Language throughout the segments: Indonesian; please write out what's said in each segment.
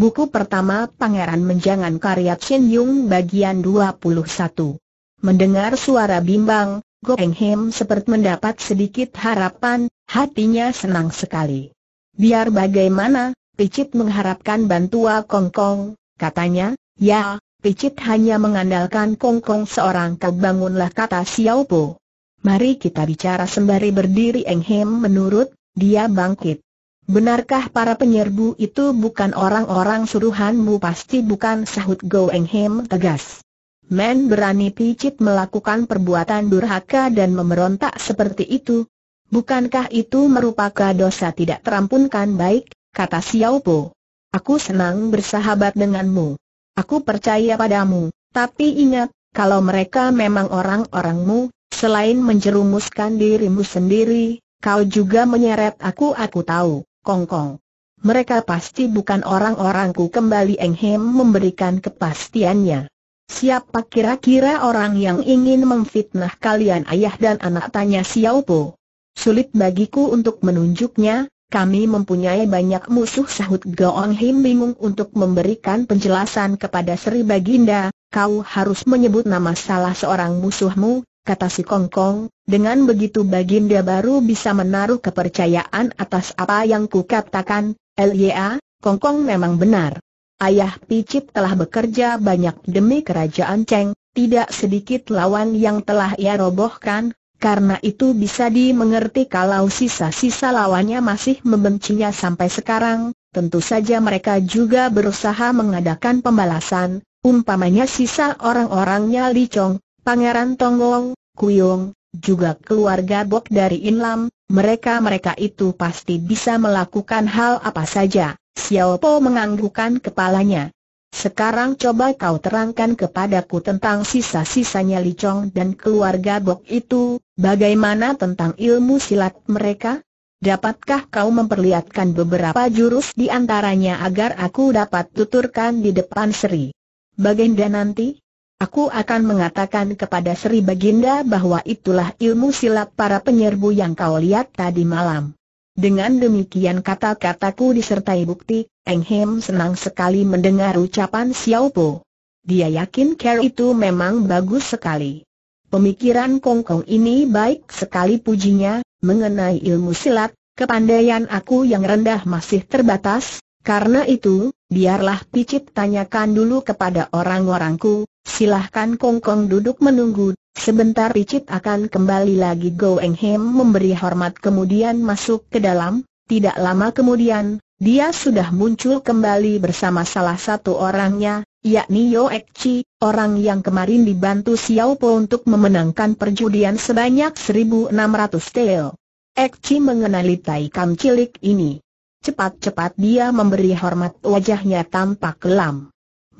Buku pertama Pangeran Menjangan karya Chen Yung bagian 21. Mendengar suara bimbang, Goeng Hem seperti mendapat sedikit harapan, hatinya senang sekali. Biar bagaimana, Picit mengharapkan bantua Kong -kong, katanya, ya, Picit hanya mengandalkan Kong -kong seorang kau bangunlah kata Xiao Po. Mari kita bicara sembari berdiri Eng Hem menurut, dia bangkit. Benarkah para penyerbu itu bukan orang-orang suruhanmu pasti bukan sahut Go Enghem tegas. Men berani picit melakukan perbuatan durhaka dan memberontak seperti itu. Bukankah itu merupakan dosa tidak terampunkan baik, kata Xiao Po. Aku senang bersahabat denganmu. Aku percaya padamu, tapi ingat, kalau mereka memang orang-orangmu, selain menjerumuskan dirimu sendiri, kau juga menyeret aku aku tahu kongkong. Mereka pasti bukan orang-orangku kembali Enghem memberikan kepastiannya. Siapa kira-kira orang yang ingin memfitnah kalian ayah dan anak tanya Xiao Po. Sulit bagiku untuk menunjuknya, kami mempunyai banyak musuh sahut Goong Him bingung untuk memberikan penjelasan kepada Sri Baginda, kau harus menyebut nama salah seorang musuhmu, kata si Kongkong, dengan begitu Baginda baru bisa menaruh kepercayaan atas apa yang ku katakan. L.Y.A., Kongkong memang benar. Ayah Picip telah bekerja banyak demi kerajaan Cheng, tidak sedikit lawan yang telah ia robohkan, karena itu bisa dimengerti kalau sisa-sisa lawannya masih membencinya sampai sekarang, tentu saja mereka juga berusaha mengadakan pembalasan, umpamanya sisa orang-orangnya Li Chong, Pangeran Tonggong, Kuyong, juga keluarga Bok dari Inlam, mereka-mereka itu pasti bisa melakukan hal apa saja. Xiao Po menganggukkan kepalanya. Sekarang coba kau terangkan kepadaku tentang sisa-sisanya Li Chong dan keluarga Bok itu, bagaimana tentang ilmu silat mereka? Dapatkah kau memperlihatkan beberapa jurus di antaranya agar aku dapat tuturkan di depan Sri? Baginda nanti? Aku akan mengatakan kepada Sri Baginda bahwa itulah ilmu silat para penyerbu yang kau lihat tadi malam. Dengan demikian kata-kataku disertai bukti, Eng Hem senang sekali mendengar ucapan Xiao Po. Dia yakin care itu memang bagus sekali. Pemikiran Kong Kong ini baik sekali pujinya, mengenai ilmu silat, kepandaian aku yang rendah masih terbatas, karena itu, biarlah picit tanyakan dulu kepada orang-orangku, Silahkan Kong Kong duduk menunggu, sebentar Richard akan kembali lagi Go Eng Hem memberi hormat kemudian masuk ke dalam, tidak lama kemudian, dia sudah muncul kembali bersama salah satu orangnya, yakni Yo Ek Chi, orang yang kemarin dibantu Xiao Po untuk memenangkan perjudian sebanyak 1600 tel. Ek Chi mengenali Tai Kam cilik ini. Cepat-cepat dia memberi hormat wajahnya tampak kelam.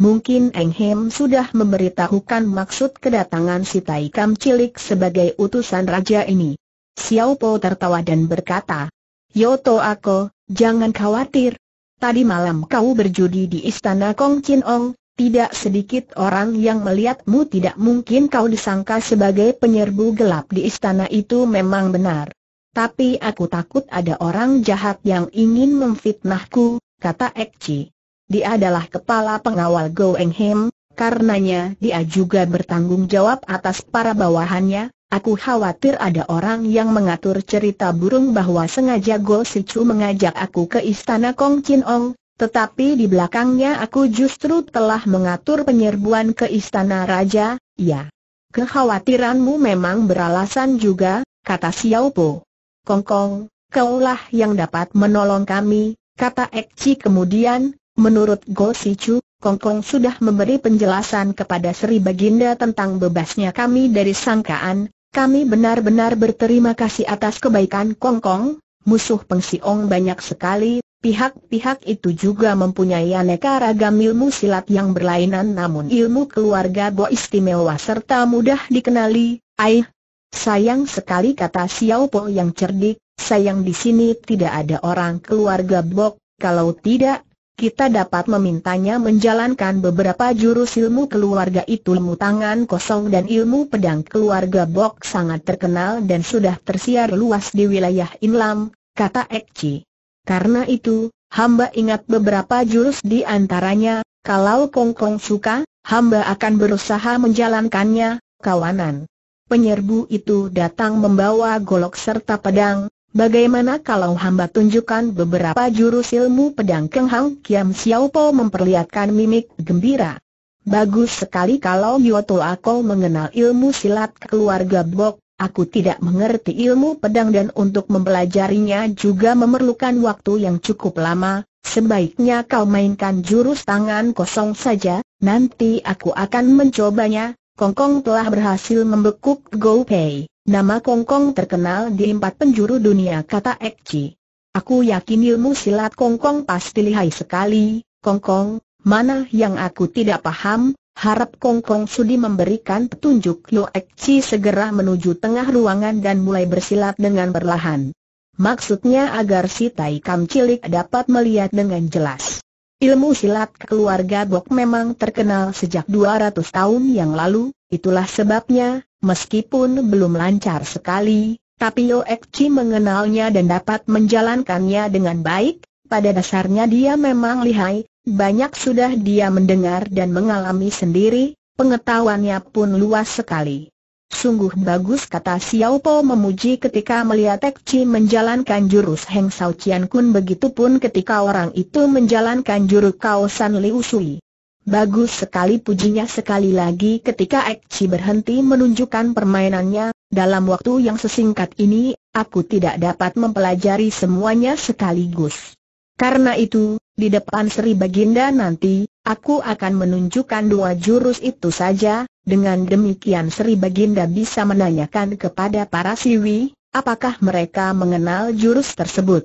Mungkin Eng Hem sudah memberitahukan maksud kedatangan si Tai Kam Cilik sebagai utusan raja ini. Xiao Po tertawa dan berkata, Yoto Ako, jangan khawatir. Tadi malam kau berjudi di istana Kong Chin Ong, tidak sedikit orang yang melihatmu tidak mungkin kau disangka sebagai penyerbu gelap di istana itu memang benar. Tapi aku takut ada orang jahat yang ingin memfitnahku, kata Ekci. Dia adalah kepala pengawal Go Enghem, karenanya dia juga bertanggung jawab atas para bawahannya. Aku khawatir ada orang yang mengatur cerita burung bahwa sengaja Go Sichu mengajak aku ke istana Kong Chin Ong, tetapi di belakangnya aku justru telah mengatur penyerbuan ke istana raja, ya. Kekhawatiranmu memang beralasan juga, kata Xiao Po. Kong Kong, kaulah yang dapat menolong kami, kata Ekci kemudian, Menurut Go Kong Kongkong sudah memberi penjelasan kepada Sri Baginda tentang bebasnya kami dari sangkaan, kami benar-benar berterima kasih atas kebaikan Kongkong, musuh Pengsiong banyak sekali, pihak-pihak itu juga mempunyai aneka ragam ilmu silat yang berlainan namun ilmu keluarga Bo istimewa serta mudah dikenali, aih. Sayang sekali kata Xiao Po yang cerdik, sayang di sini tidak ada orang keluarga Bok, kalau tidak kita dapat memintanya menjalankan beberapa jurus ilmu keluarga itu ilmu tangan kosong dan ilmu pedang keluarga Bok sangat terkenal dan sudah tersiar luas di wilayah Inlam, kata Ekci. Karena itu, hamba ingat beberapa jurus di antaranya, kalau Kong Kong suka, hamba akan berusaha menjalankannya, kawanan. Penyerbu itu datang membawa golok serta pedang, Bagaimana kalau hamba tunjukkan beberapa jurus ilmu pedang Keng Hang Kiam Xiao Po memperlihatkan mimik gembira? Bagus sekali kalau Yoto Ako mengenal ilmu silat keluarga Bok, aku tidak mengerti ilmu pedang dan untuk mempelajarinya juga memerlukan waktu yang cukup lama, sebaiknya kau mainkan jurus tangan kosong saja, nanti aku akan mencobanya, Kongkong -kong telah berhasil membekuk Gou Pei. Nama Kongkong terkenal di empat penjuru dunia kata Ekci. Aku yakin ilmu silat Kongkong pasti lihai sekali, Kongkong, mana yang aku tidak paham, harap Kongkong sudi memberikan petunjuk Lo Ekci segera menuju tengah ruangan dan mulai bersilat dengan perlahan. Maksudnya agar si Tai Kam cilik dapat melihat dengan jelas. Ilmu silat keluarga Bok memang terkenal sejak 200 tahun yang lalu, itulah sebabnya Meskipun belum lancar sekali, tapi Yo Ek Chi mengenalnya dan dapat menjalankannya dengan baik, pada dasarnya dia memang lihai, banyak sudah dia mendengar dan mengalami sendiri, pengetahuannya pun luas sekali. Sungguh bagus kata Xiao Po memuji ketika melihat Ek Chi menjalankan jurus Heng Sao Chian Kun pun ketika orang itu menjalankan jurus San Liu Sui. Bagus sekali pujinya sekali lagi ketika Ekci berhenti menunjukkan permainannya, dalam waktu yang sesingkat ini, aku tidak dapat mempelajari semuanya sekaligus. Karena itu, di depan Sri Baginda nanti, aku akan menunjukkan dua jurus itu saja, dengan demikian Sri Baginda bisa menanyakan kepada para siwi, apakah mereka mengenal jurus tersebut.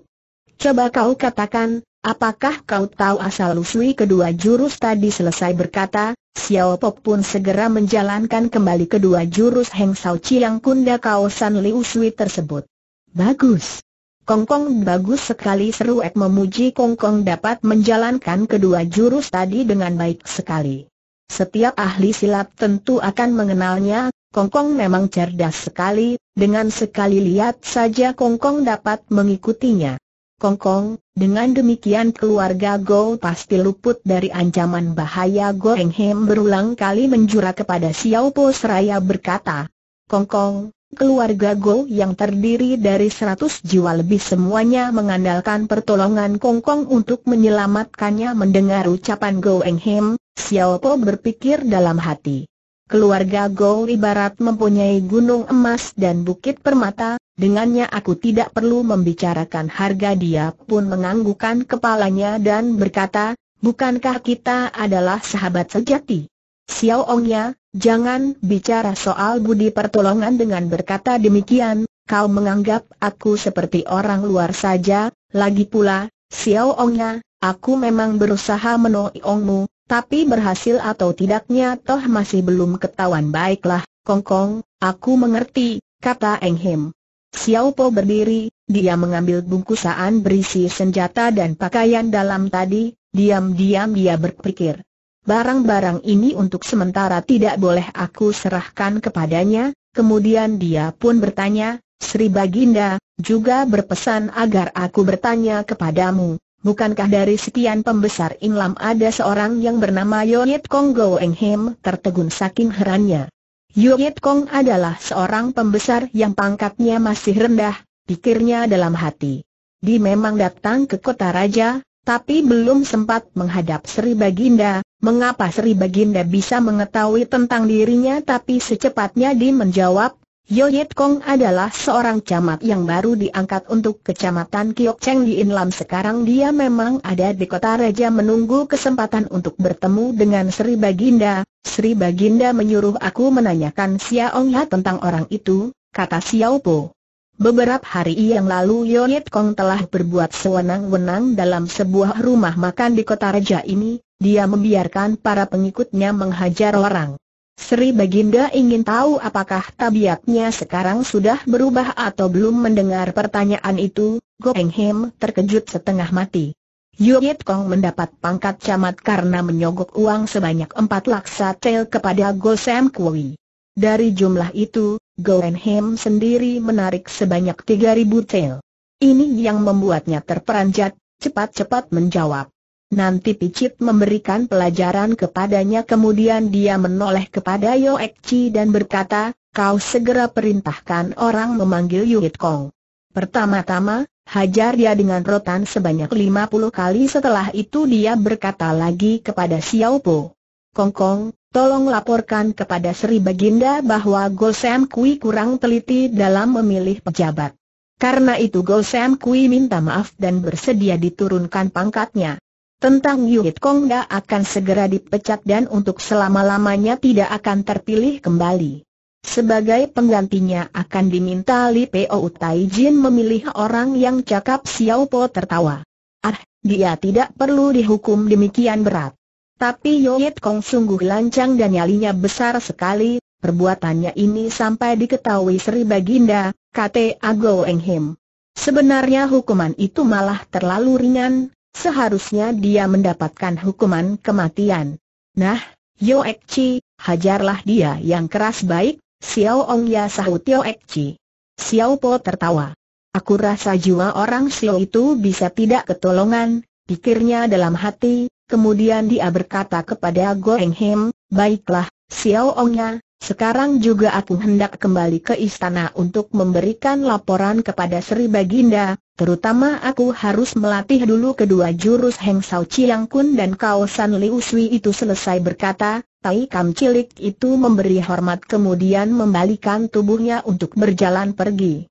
Coba kau katakan, Apakah kau tahu asal Lusui kedua jurus tadi selesai berkata, Xiao Pop pun segera menjalankan kembali kedua jurus Heng Sao Chiang Kunda kaosan Liu Sui tersebut. Bagus. Kongkong bagus sekali seru Ek memuji Kongkong dapat menjalankan kedua jurus tadi dengan baik sekali. Setiap ahli silat tentu akan mengenalnya, Kongkong memang cerdas sekali, dengan sekali lihat saja Kongkong dapat mengikutinya. Kongkong, dengan demikian keluarga Go pasti luput dari ancaman bahaya Go Eng Hem berulang kali menjura kepada Xiao Po seraya berkata, Kong Kong, keluarga Go yang terdiri dari seratus jiwa lebih semuanya mengandalkan pertolongan Kong Kong untuk menyelamatkannya mendengar ucapan Go Eng Hem, Xiao Po berpikir dalam hati. Keluarga Goli Barat mempunyai gunung emas dan bukit permata, dengannya aku tidak perlu membicarakan harga dia pun menganggukan kepalanya dan berkata, bukankah kita adalah sahabat sejati? Xiao Ongnya, jangan bicara soal budi pertolongan dengan berkata demikian, kau menganggap aku seperti orang luar saja, lagi pula, Xiao Ongnya, aku memang berusaha menolongmu, tapi berhasil atau tidaknya toh masih belum ketahuan baiklah, Kongkong, aku mengerti, kata Eng Him. Xiao Po berdiri, dia mengambil bungkusan berisi senjata dan pakaian dalam tadi, diam-diam dia berpikir. Barang-barang ini untuk sementara tidak boleh aku serahkan kepadanya, kemudian dia pun bertanya, Sri Baginda, juga berpesan agar aku bertanya kepadamu, bukankah dari sekian pembesar Inlam ada seorang yang bernama Yoyet Kong Go Him tertegun saking herannya. Yoyet Kong adalah seorang pembesar yang pangkatnya masih rendah, pikirnya dalam hati. Di memang datang ke kota raja, tapi belum sempat menghadap Sri Baginda, mengapa Sri Baginda bisa mengetahui tentang dirinya tapi secepatnya Di menjawab, Yip Kong adalah seorang camat yang baru diangkat untuk kecamatan Kiok Cheng di Inlam sekarang dia memang ada di kota Raja menunggu kesempatan untuk bertemu dengan Sri Baginda. Sri Baginda menyuruh aku menanyakan Xiaong Ya tentang orang itu, kata Xiao Po. Beberapa hari yang lalu Yip Kong telah berbuat sewenang-wenang dalam sebuah rumah makan di kota Raja ini, dia membiarkan para pengikutnya menghajar orang. Sri Baginda ingin tahu apakah tabiatnya sekarang sudah berubah atau belum mendengar pertanyaan itu, Go Eng Him terkejut setengah mati. Yuyit Kong mendapat pangkat camat karena menyogok uang sebanyak empat laksa tel kepada Go Sam Kui. Dari jumlah itu, Go Eng Him sendiri menarik sebanyak tiga ribu tel. Ini yang membuatnya terperanjat, cepat-cepat menjawab. Nanti Picit memberikan pelajaran kepadanya kemudian dia menoleh kepada Yo Chi dan berkata, kau segera perintahkan orang memanggil Hit Kong. Pertama-tama, hajar dia dengan rotan sebanyak 50 kali setelah itu dia berkata lagi kepada Xiao Po. Kong Kong, tolong laporkan kepada Sri Baginda bahwa Sam Kui kurang teliti dalam memilih pejabat. Karena itu Sam Kui minta maaf dan bersedia diturunkan pangkatnya tentang Yuhit Da akan segera dipecat dan untuk selama-lamanya tidak akan terpilih kembali. Sebagai penggantinya akan diminta Li Peo Tai Jin memilih orang yang cakap Xiao Po tertawa. Ah, dia tidak perlu dihukum demikian berat. Tapi Yoyet Kong sungguh lancang dan nyalinya besar sekali, perbuatannya ini sampai diketahui Sri Baginda, kata Ago Enghim. Sebenarnya hukuman itu malah terlalu ringan, Seharusnya dia mendapatkan hukuman kematian. Nah, Yoek Chi, hajarlah dia yang keras baik, Xiao Ong Ya sahut Yoek Chi. Xiao Po tertawa. Aku rasa jiwa orang Xiao itu bisa tidak ketolongan, pikirnya dalam hati, kemudian dia berkata kepada Goeng Him, baiklah, Xiao Ong Ya, sekarang juga aku hendak kembali ke istana untuk memberikan laporan kepada Sri Baginda, terutama aku harus melatih dulu kedua jurus Heng Sao Chiang Kun dan Kao San Liu Sui itu selesai berkata, Tai Kam Cilik itu memberi hormat kemudian membalikan tubuhnya untuk berjalan pergi.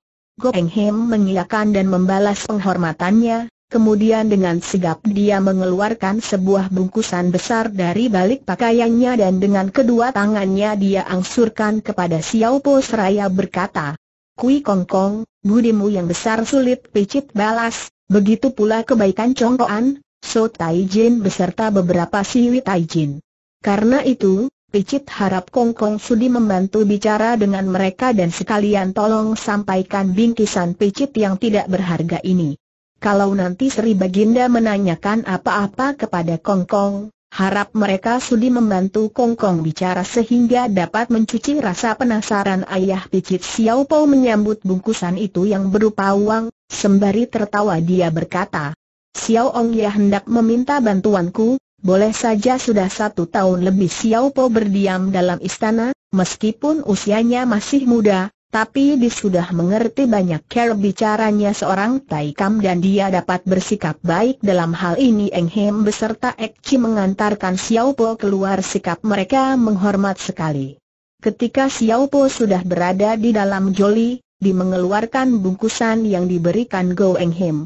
Eng Hem mengiyakan dan membalas penghormatannya, Kemudian dengan sigap dia mengeluarkan sebuah bungkusan besar dari balik pakaiannya dan dengan kedua tangannya dia angsurkan kepada Xiao Po seraya berkata, Kui Kong Kong, budimu yang besar sulit picit balas, begitu pula kebaikan Chong Congkoan, So Tai Jin beserta beberapa Siwi Tai Jin. Karena itu, Picit harap Kong Kong sudi membantu bicara dengan mereka dan sekalian tolong sampaikan bingkisan Picit yang tidak berharga ini. Kalau nanti Sri Baginda menanyakan apa-apa kepada Kongkong, harap mereka sudi membantu Kongkong bicara sehingga dapat mencuci rasa penasaran ayah picit Xiao Po menyambut bungkusan itu yang berupa uang, sembari tertawa dia berkata, Xiao Ong ya hendak meminta bantuanku, boleh saja sudah satu tahun lebih Xiao Po berdiam dalam istana, meskipun usianya masih muda, tapi dia sudah mengerti banyak cara bicaranya seorang Taikam dan dia dapat bersikap baik dalam hal ini Eng Hem beserta Ek Chi mengantarkan Xiao Po keluar sikap mereka menghormat sekali. Ketika Xiao Po sudah berada di dalam joli, di mengeluarkan bungkusan yang diberikan Go Eng Hem.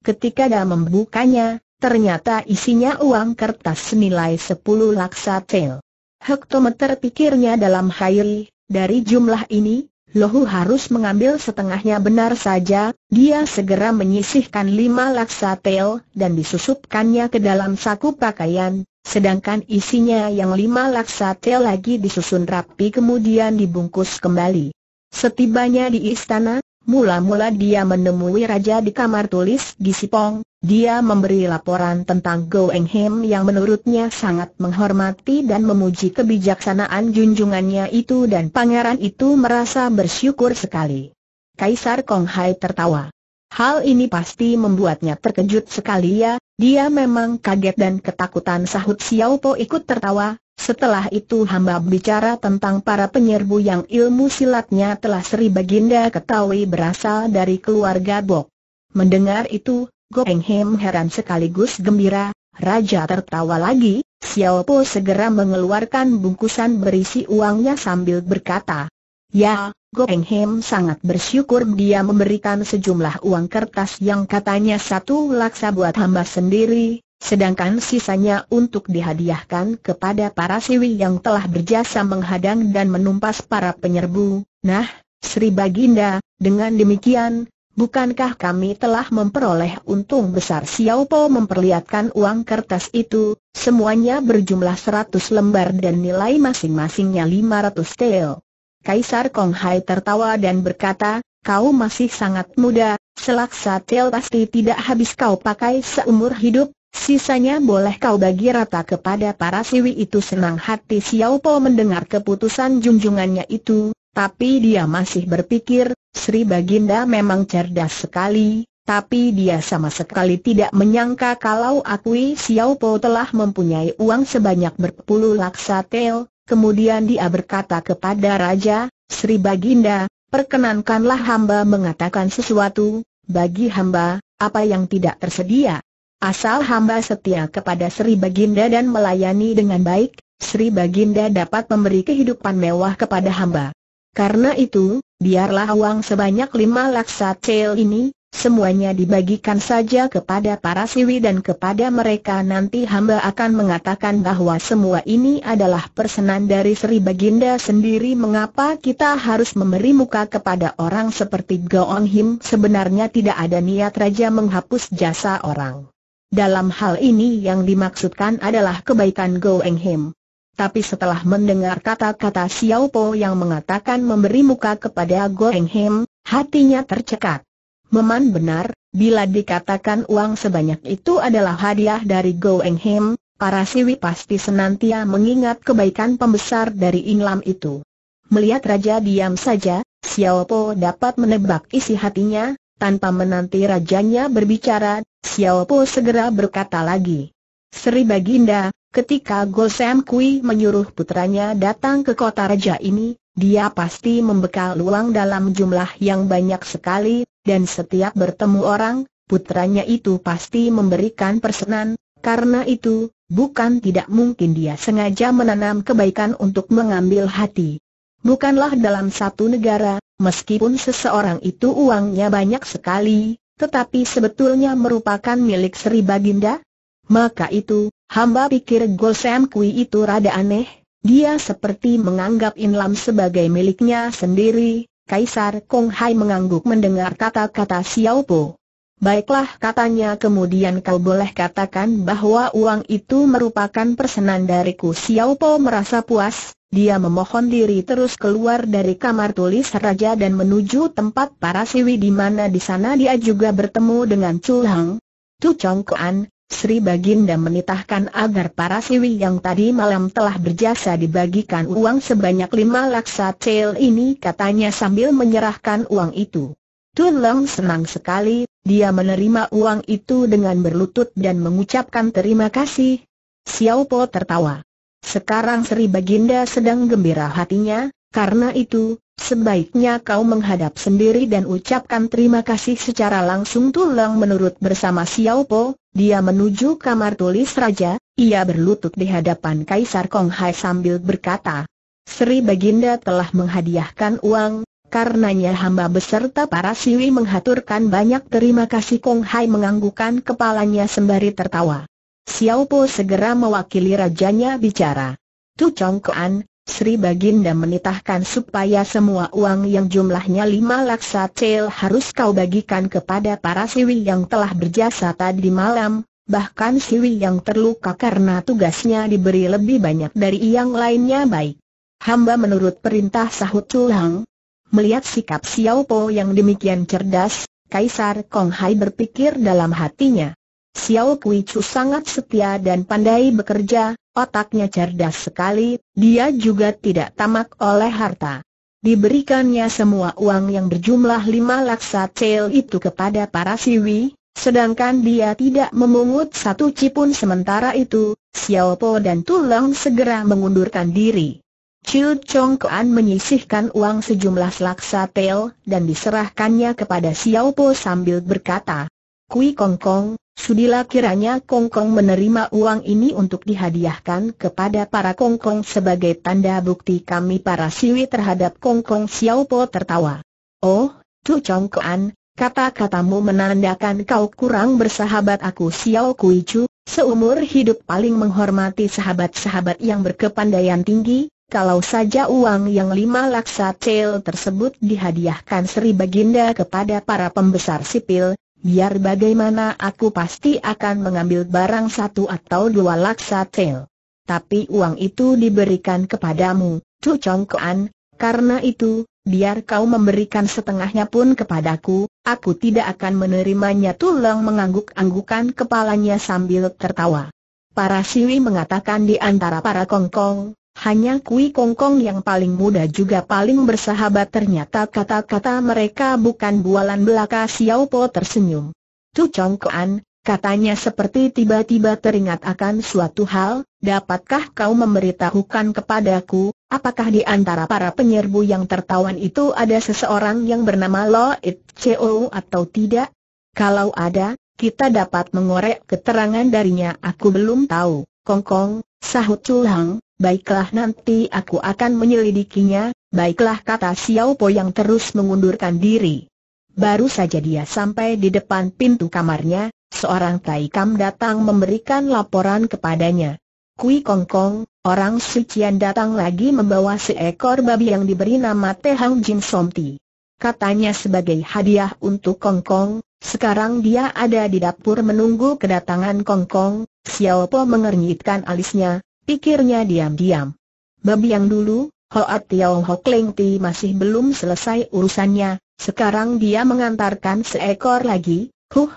Ketika dia membukanya, ternyata isinya uang kertas senilai 10 laksa tel. Hektometer pikirnya dalam hairi, dari jumlah ini, Lohu harus mengambil setengahnya benar saja, dia segera menyisihkan lima laksa tel dan disusupkannya ke dalam saku pakaian, sedangkan isinya yang lima laksa tel lagi disusun rapi kemudian dibungkus kembali. Setibanya di istana, mula-mula dia menemui raja di kamar tulis Gisipong, dia memberi laporan tentang Go Eng Hem yang menurutnya sangat menghormati dan memuji kebijaksanaan junjungannya itu dan pangeran itu merasa bersyukur sekali. Kaisar Kong Hai tertawa. Hal ini pasti membuatnya terkejut sekali ya, dia memang kaget dan ketakutan sahut Xiao Po ikut tertawa, setelah itu hamba bicara tentang para penyerbu yang ilmu silatnya telah Sri Baginda ketahui berasal dari keluarga Bok. Mendengar itu, Goeng Hem heran sekaligus gembira, Raja tertawa lagi, Xiao Po segera mengeluarkan bungkusan berisi uangnya sambil berkata, Ya, Goeng Hem sangat bersyukur dia memberikan sejumlah uang kertas yang katanya satu laksa buat hamba sendiri, sedangkan sisanya untuk dihadiahkan kepada para siwi yang telah berjasa menghadang dan menumpas para penyerbu. Nah, Sri Baginda, dengan demikian, Bukankah kami telah memperoleh untung besar Xiao Po memperlihatkan uang kertas itu, semuanya berjumlah 100 lembar dan nilai masing-masingnya 500 tael. Kaisar Kong Hai tertawa dan berkata, kau masih sangat muda, selaksa teo pasti tidak habis kau pakai seumur hidup, sisanya boleh kau bagi rata kepada para siwi itu senang hati Xiao Po mendengar keputusan junjungannya itu, tapi dia masih berpikir, Sri Baginda memang cerdas sekali, tapi dia sama sekali tidak menyangka kalau Akui Xiao Po telah mempunyai uang sebanyak berpuluh laksa tel. Kemudian dia berkata kepada Raja, Sri Baginda, perkenankanlah hamba mengatakan sesuatu, bagi hamba, apa yang tidak tersedia. Asal hamba setia kepada Sri Baginda dan melayani dengan baik, Sri Baginda dapat memberi kehidupan mewah kepada hamba. Karena itu, biarlah uang sebanyak lima laksa cel ini, semuanya dibagikan saja kepada para siwi dan kepada mereka nanti hamba akan mengatakan bahwa semua ini adalah persenan dari Sri Baginda sendiri mengapa kita harus memberi muka kepada orang seperti Goong Him sebenarnya tidak ada niat raja menghapus jasa orang. Dalam hal ini yang dimaksudkan adalah kebaikan Goong Him. Tapi setelah mendengar kata-kata Xiao Po yang mengatakan memberi muka kepada Goeng Hem, hatinya tercekat. Memang benar, bila dikatakan uang sebanyak itu adalah hadiah dari Goeng Hem, para siwi pasti senantia mengingat kebaikan pembesar dari Inlam itu. Melihat Raja diam saja, Xiao Po dapat menebak isi hatinya, tanpa menanti rajanya berbicara, Xiao Po segera berkata lagi. Sri Baginda, Ketika Gosem Kui menyuruh putranya datang ke kota raja ini, dia pasti membekal uang dalam jumlah yang banyak sekali, dan setiap bertemu orang, putranya itu pasti memberikan persenan, karena itu, bukan tidak mungkin dia sengaja menanam kebaikan untuk mengambil hati. Bukanlah dalam satu negara, meskipun seseorang itu uangnya banyak sekali, tetapi sebetulnya merupakan milik Sri Baginda? Maka itu, Hamba pikir Golsem Kui itu rada aneh, dia seperti menganggap inlam sebagai miliknya sendiri, Kaisar Kong Hai mengangguk mendengar kata-kata Xiao Po. Baiklah katanya kemudian kau boleh katakan bahwa uang itu merupakan persenan dariku Xiao Po merasa puas, dia memohon diri terus keluar dari kamar tulis raja dan menuju tempat para siwi di mana di sana dia juga bertemu dengan Chu Hang. Tu Chong Kuan, Sri Baginda menitahkan agar para siwi yang tadi malam telah berjasa dibagikan uang sebanyak lima laksa cel ini katanya sambil menyerahkan uang itu. Tun senang sekali, dia menerima uang itu dengan berlutut dan mengucapkan terima kasih. Xiao Po tertawa. Sekarang Sri Baginda sedang gembira hatinya, karena itu, Sebaiknya kau menghadap sendiri dan ucapkan terima kasih secara langsung tulang menurut bersama Xiao Po, dia menuju kamar tulis raja, ia berlutut di hadapan Kaisar Kong Hai sambil berkata, Sri Baginda telah menghadiahkan uang, karenanya hamba beserta para siwi menghaturkan banyak terima kasih Kong Hai menganggukan kepalanya sembari tertawa. Xiao Po segera mewakili rajanya bicara. Tu Chong Kuan, Sri Baginda menitahkan supaya semua uang yang jumlahnya lima laksa cel harus kau bagikan kepada para siwi yang telah berjasa tadi malam, bahkan siwi yang terluka karena tugasnya diberi lebih banyak dari yang lainnya baik. Hamba menurut perintah sahut Culang. Melihat sikap Xiao Po yang demikian cerdas, Kaisar Kong Hai berpikir dalam hatinya. Xiao Kui Chu sangat setia dan pandai bekerja, otaknya cerdas sekali, dia juga tidak tamak oleh harta. Diberikannya semua uang yang berjumlah lima laksa cel itu kepada para siwi, sedangkan dia tidak memungut satu cipun sementara itu, Xiao Po dan Tulang segera mengundurkan diri. Chiu Chong Kuan menyisihkan uang sejumlah laksa tel dan diserahkannya kepada Xiao Po sambil berkata, Kui Kong Kong, sudilah kiranya Kong Kong menerima uang ini untuk dihadiahkan kepada para Kong Kong sebagai tanda bukti kami para siwi terhadap Kong Kong Xiao Po tertawa. Oh, Tu Chong Kuan, kata-katamu menandakan kau kurang bersahabat aku Xiao Kui Chu, seumur hidup paling menghormati sahabat-sahabat yang berkepandaian tinggi, kalau saja uang yang lima laksa cel tersebut dihadiahkan Sri Baginda kepada para pembesar sipil, biar bagaimana aku pasti akan mengambil barang satu atau dua laksa tel. Tapi uang itu diberikan kepadamu, Chu Chong Kuan, karena itu, biar kau memberikan setengahnya pun kepadaku, aku tidak akan menerimanya tulang mengangguk-anggukan kepalanya sambil tertawa. Para siwi mengatakan di antara para kongkong, hanya Kui Kongkong yang paling muda juga paling bersahabat ternyata kata-kata mereka bukan bualan belaka Xiao Po tersenyum. Tu Chong Kuan, katanya seperti tiba-tiba teringat akan suatu hal, dapatkah kau memberitahukan kepadaku, apakah di antara para penyerbu yang tertawan itu ada seseorang yang bernama Lo It Cho atau tidak? Kalau ada, kita dapat mengorek keterangan darinya aku belum tahu, Kongkong, sahut Chulang. Baiklah nanti aku akan menyelidikinya, baiklah kata Xiao Po yang terus mengundurkan diri. Baru saja dia sampai di depan pintu kamarnya, seorang Taikam datang memberikan laporan kepadanya. Kui Kong Kong, orang sucian datang lagi membawa seekor babi yang diberi nama Tehang Jin Somti. Katanya sebagai hadiah untuk Kong Kong, sekarang dia ada di dapur menunggu kedatangan Kong Kong, Xiao Po mengernyitkan alisnya, pikirnya diam-diam. Babi yang dulu, Hoat Tiao Ho Kling Ti masih belum selesai urusannya, sekarang dia mengantarkan seekor lagi, huh,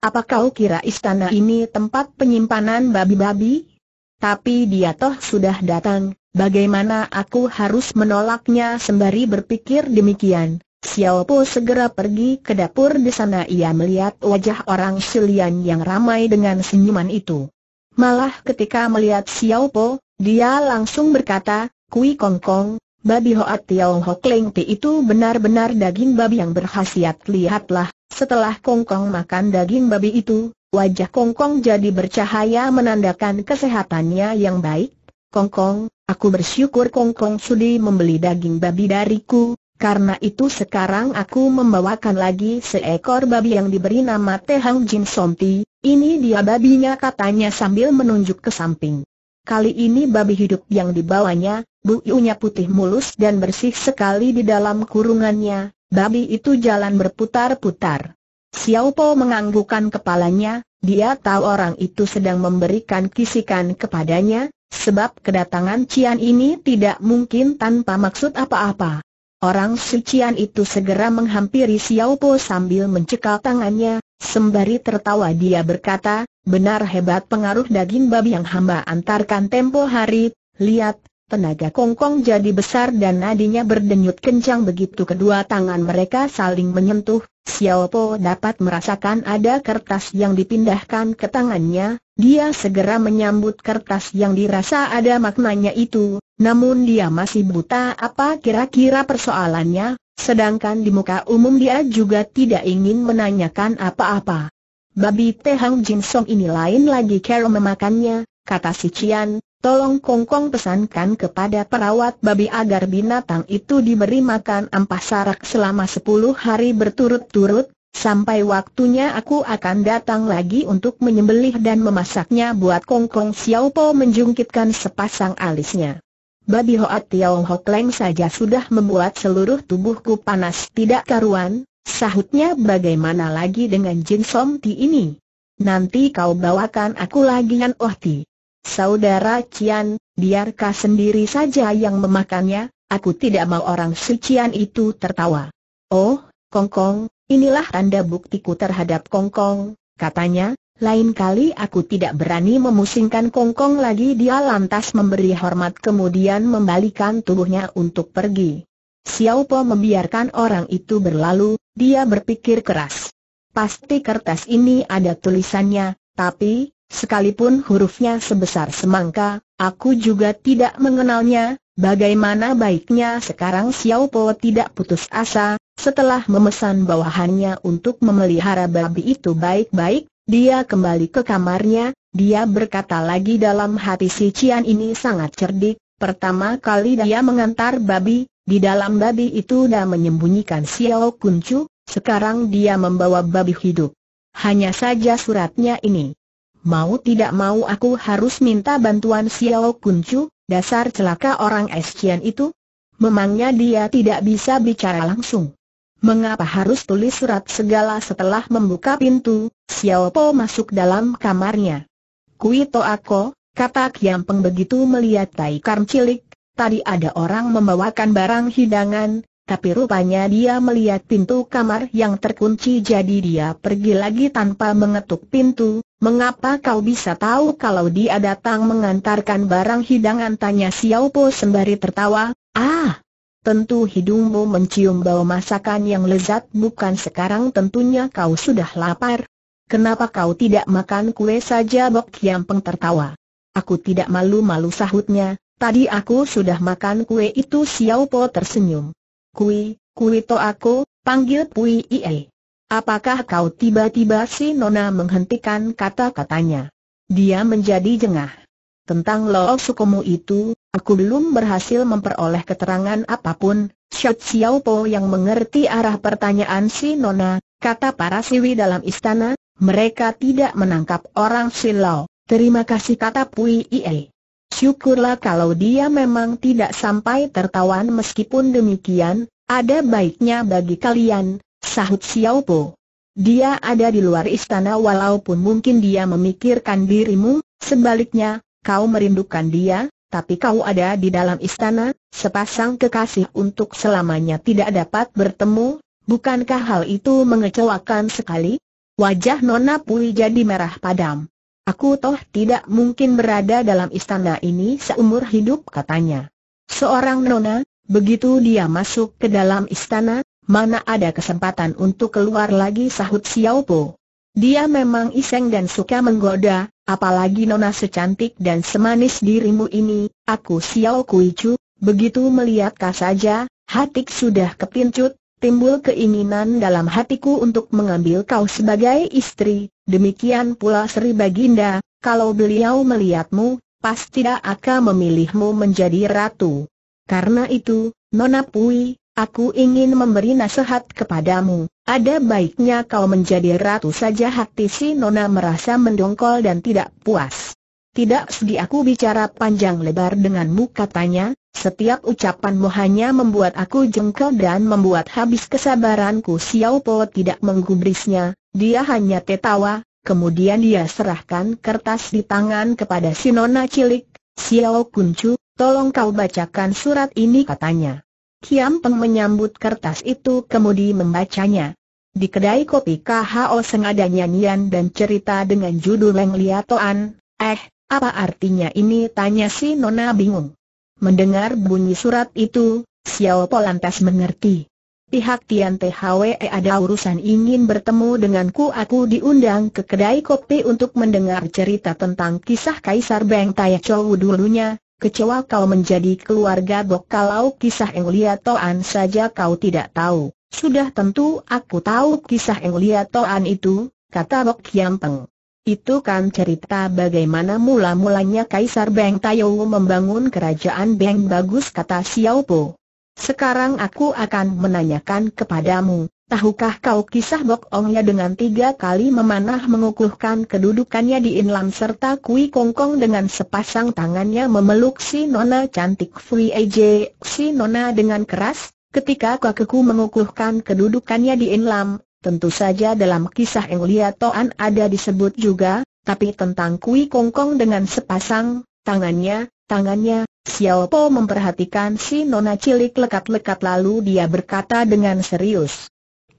apa kau kira istana ini tempat penyimpanan babi-babi? Tapi dia toh sudah datang, bagaimana aku harus menolaknya sembari berpikir demikian? Xiao Po segera pergi ke dapur di sana ia melihat wajah orang Silian yang ramai dengan senyuman itu. Malah ketika melihat Xiao Po, dia langsung berkata, Kui Kong Kong, babi hoat Tiao Ho Kling Ti itu benar-benar daging babi yang berkhasiat. Lihatlah, setelah Kong Kong makan daging babi itu, wajah Kong Kong jadi bercahaya menandakan kesehatannya yang baik. Kong Kong, aku bersyukur Kong Kong sudi membeli daging babi dariku, karena itu sekarang aku membawakan lagi seekor babi yang diberi nama Tehang Jin Somti, ini dia babinya katanya sambil menunjuk ke samping. Kali ini babi hidup yang dibawanya, buyunya putih mulus dan bersih sekali di dalam kurungannya, babi itu jalan berputar-putar. Xiao Po menganggukkan kepalanya, dia tahu orang itu sedang memberikan kisikan kepadanya, sebab kedatangan Cian ini tidak mungkin tanpa maksud apa-apa. Orang sucian itu segera menghampiri Xiao Po sambil mencekal tangannya, Sembari tertawa dia berkata, benar hebat pengaruh daging babi yang hamba antarkan tempo hari, lihat, tenaga kongkong jadi besar dan nadinya berdenyut kencang begitu kedua tangan mereka saling menyentuh, Xiao Po dapat merasakan ada kertas yang dipindahkan ke tangannya, dia segera menyambut kertas yang dirasa ada maknanya itu, namun dia masih buta apa kira-kira persoalannya, Sedangkan di muka umum dia juga tidak ingin menanyakan apa-apa. Babi Tehang Jin Song ini lain lagi cara memakannya, kata si Cian, tolong Kong Kong pesankan kepada perawat babi agar binatang itu diberi makan ampas sarak selama sepuluh hari berturut-turut, Sampai waktunya aku akan datang lagi untuk menyembelih dan memasaknya buat Kong Kong Xiao Po menjungkitkan sepasang alisnya. Babi Hoat Tiao Ho Kleng saja sudah membuat seluruh tubuhku panas tidak karuan, sahutnya bagaimana lagi dengan Jin Som Ti ini? Nanti kau bawakan aku lagi lagian Oh Ti. Saudara Cian, biarkah sendiri saja yang memakannya, aku tidak mau orang si Cian itu tertawa. Oh, Kongkong, inilah tanda buktiku terhadap Kongkong, katanya, lain kali aku tidak berani memusingkan Kongkong lagi dia lantas memberi hormat kemudian membalikan tubuhnya untuk pergi. Xiao Po membiarkan orang itu berlalu, dia berpikir keras. Pasti kertas ini ada tulisannya, tapi, sekalipun hurufnya sebesar semangka, aku juga tidak mengenalnya, bagaimana baiknya sekarang Xiao Po tidak putus asa, setelah memesan bawahannya untuk memelihara babi itu baik-baik, dia kembali ke kamarnya, dia berkata lagi dalam hati si Cian ini sangat cerdik, pertama kali dia mengantar babi, di dalam babi itu dia menyembunyikan Xiao Kuncu, sekarang dia membawa babi hidup. Hanya saja suratnya ini. Mau tidak mau aku harus minta bantuan Xiao Kuncu, dasar celaka orang es Cian itu. Memangnya dia tidak bisa bicara langsung. Mengapa harus tulis surat segala setelah membuka pintu, Xiao Po masuk dalam kamarnya. Kui to ako, kata Kiam Peng begitu melihat tai karm cilik, tadi ada orang membawakan barang hidangan, tapi rupanya dia melihat pintu kamar yang terkunci jadi dia pergi lagi tanpa mengetuk pintu, mengapa kau bisa tahu kalau dia datang mengantarkan barang hidangan tanya Xiao Po sembari tertawa, ah, Tentu hidungmu mencium bau masakan yang lezat bukan sekarang tentunya kau sudah lapar. Kenapa kau tidak makan kue saja Bok Kiampeng Peng tertawa. Aku tidak malu-malu sahutnya, tadi aku sudah makan kue itu Xiao Po tersenyum. Kui, kui to aku, panggil Pui Ie. Apakah kau tiba-tiba si Nona menghentikan kata-katanya? Dia menjadi jengah. Tentang Lo Sukomu itu, aku belum berhasil memperoleh keterangan apapun, Shot Xiao Po yang mengerti arah pertanyaan si Nona, kata para siwi dalam istana, mereka tidak menangkap orang si Lo. Terima kasih kata Pui Ie. Syukurlah kalau dia memang tidak sampai tertawan meskipun demikian, ada baiknya bagi kalian, sahut Xiao Po. Dia ada di luar istana walaupun mungkin dia memikirkan dirimu, sebaliknya, kau merindukan dia, tapi kau ada di dalam istana, sepasang kekasih untuk selamanya tidak dapat bertemu, bukankah hal itu mengecewakan sekali? Wajah Nona Pui jadi merah padam. Aku toh tidak mungkin berada dalam istana ini seumur hidup katanya. Seorang Nona, begitu dia masuk ke dalam istana, mana ada kesempatan untuk keluar lagi sahut Xiao Po. Dia memang iseng dan suka menggoda, Apalagi nona secantik dan semanis dirimu ini, aku Xiao Kuicu, begitu melihat kau saja, hatiku sudah kepincut, timbul keinginan dalam hatiku untuk mengambil kau sebagai istri, demikian pula Sri Baginda, kalau beliau melihatmu, pasti tidak akan memilihmu menjadi ratu. Karena itu, Nona Pui, aku ingin memberi nasihat kepadamu. Ada baiknya kau menjadi ratu saja hati si Nona merasa mendongkol dan tidak puas. Tidak sedih aku bicara panjang lebar denganmu katanya, setiap ucapanmu hanya membuat aku jengkel dan membuat habis kesabaranku Xiao Po tidak menggubrisnya, dia hanya tertawa, kemudian dia serahkan kertas di tangan kepada si Nona cilik, Xiao Kuncu, tolong kau bacakan surat ini katanya. Kiam Peng menyambut kertas itu kemudian membacanya. Di kedai kopi KHO sengaja nyanyian dan cerita dengan judul Leng Liatoan, eh, apa artinya ini tanya si Nona bingung. Mendengar bunyi surat itu, Xiao Po lantas mengerti. Pihak Tian THWE ada urusan ingin bertemu denganku aku diundang ke kedai kopi untuk mendengar cerita tentang kisah Kaisar Beng Chou dulunya, Kecewa kau menjadi keluarga Bok kalau kisah Eng Lia Toan saja kau tidak tahu. Sudah tentu aku tahu kisah Eng Lia Toan itu, kata Bok Kiam Peng. Itu kan cerita bagaimana mula-mulanya Kaisar Beng Tayo membangun kerajaan Beng Bagus kata Xiao Po. Sekarang aku akan menanyakan kepadamu, Tahukah kau kisah Bok Ongnya dengan tiga kali memanah mengukuhkan kedudukannya di Inlam serta Kui Kongkong dengan sepasang tangannya memeluk si Nona cantik Fui Eje, si Nona dengan keras, ketika kakekku mengukuhkan kedudukannya di Inlam, tentu saja dalam kisah yang Toan ada disebut juga, tapi tentang Kui Kongkong dengan sepasang, tangannya, tangannya, Xiao Po memperhatikan si Nona cilik lekat-lekat lalu dia berkata dengan serius.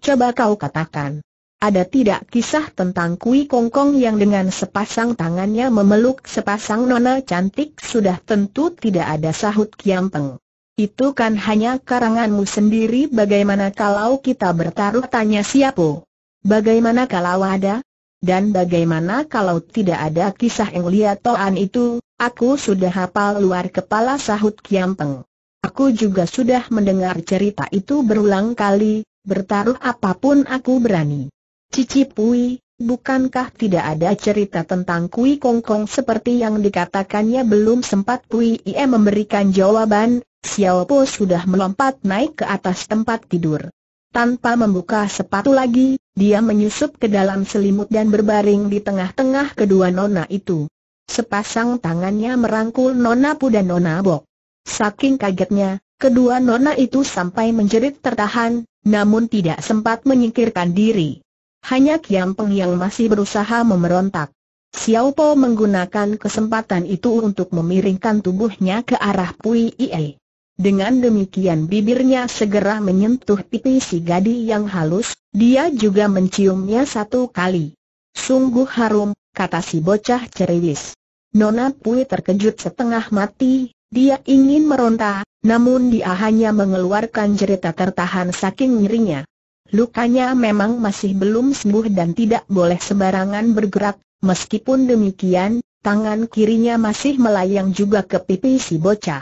Coba kau katakan. Ada tidak kisah tentang Kui Kongkong yang dengan sepasang tangannya memeluk sepasang nona cantik sudah tentu tidak ada sahut Kiampeng. Itu kan hanya karanganmu sendiri bagaimana kalau kita bertaruh tanya siapa? Bagaimana kalau ada? Dan bagaimana kalau tidak ada kisah yang lihat Toan itu? Aku sudah hafal luar kepala sahut Kiampeng. Aku juga sudah mendengar cerita itu berulang kali, bertaruh apapun aku berani. Cici Pui, bukankah tidak ada cerita tentang Kui Kongkong seperti yang dikatakannya belum sempat Pui Ie memberikan jawaban, Xiao Po sudah melompat naik ke atas tempat tidur. Tanpa membuka sepatu lagi, dia menyusup ke dalam selimut dan berbaring di tengah-tengah kedua nona itu. Sepasang tangannya merangkul nona Pu dan nona Bok. Saking kagetnya, kedua nona itu sampai menjerit tertahan, namun tidak sempat menyingkirkan diri. Hanya Kiam Peng yang masih berusaha memerontak. Xiao Po menggunakan kesempatan itu untuk memiringkan tubuhnya ke arah Pui Ie. Dengan demikian bibirnya segera menyentuh pipi si gadis yang halus, dia juga menciumnya satu kali. Sungguh harum, kata si bocah ceriwis. Nona Pui terkejut setengah mati, dia ingin meronta, namun dia hanya mengeluarkan cerita tertahan saking nyerinya. Lukanya memang masih belum sembuh dan tidak boleh sembarangan bergerak, meskipun demikian, tangan kirinya masih melayang juga ke pipi si bocah.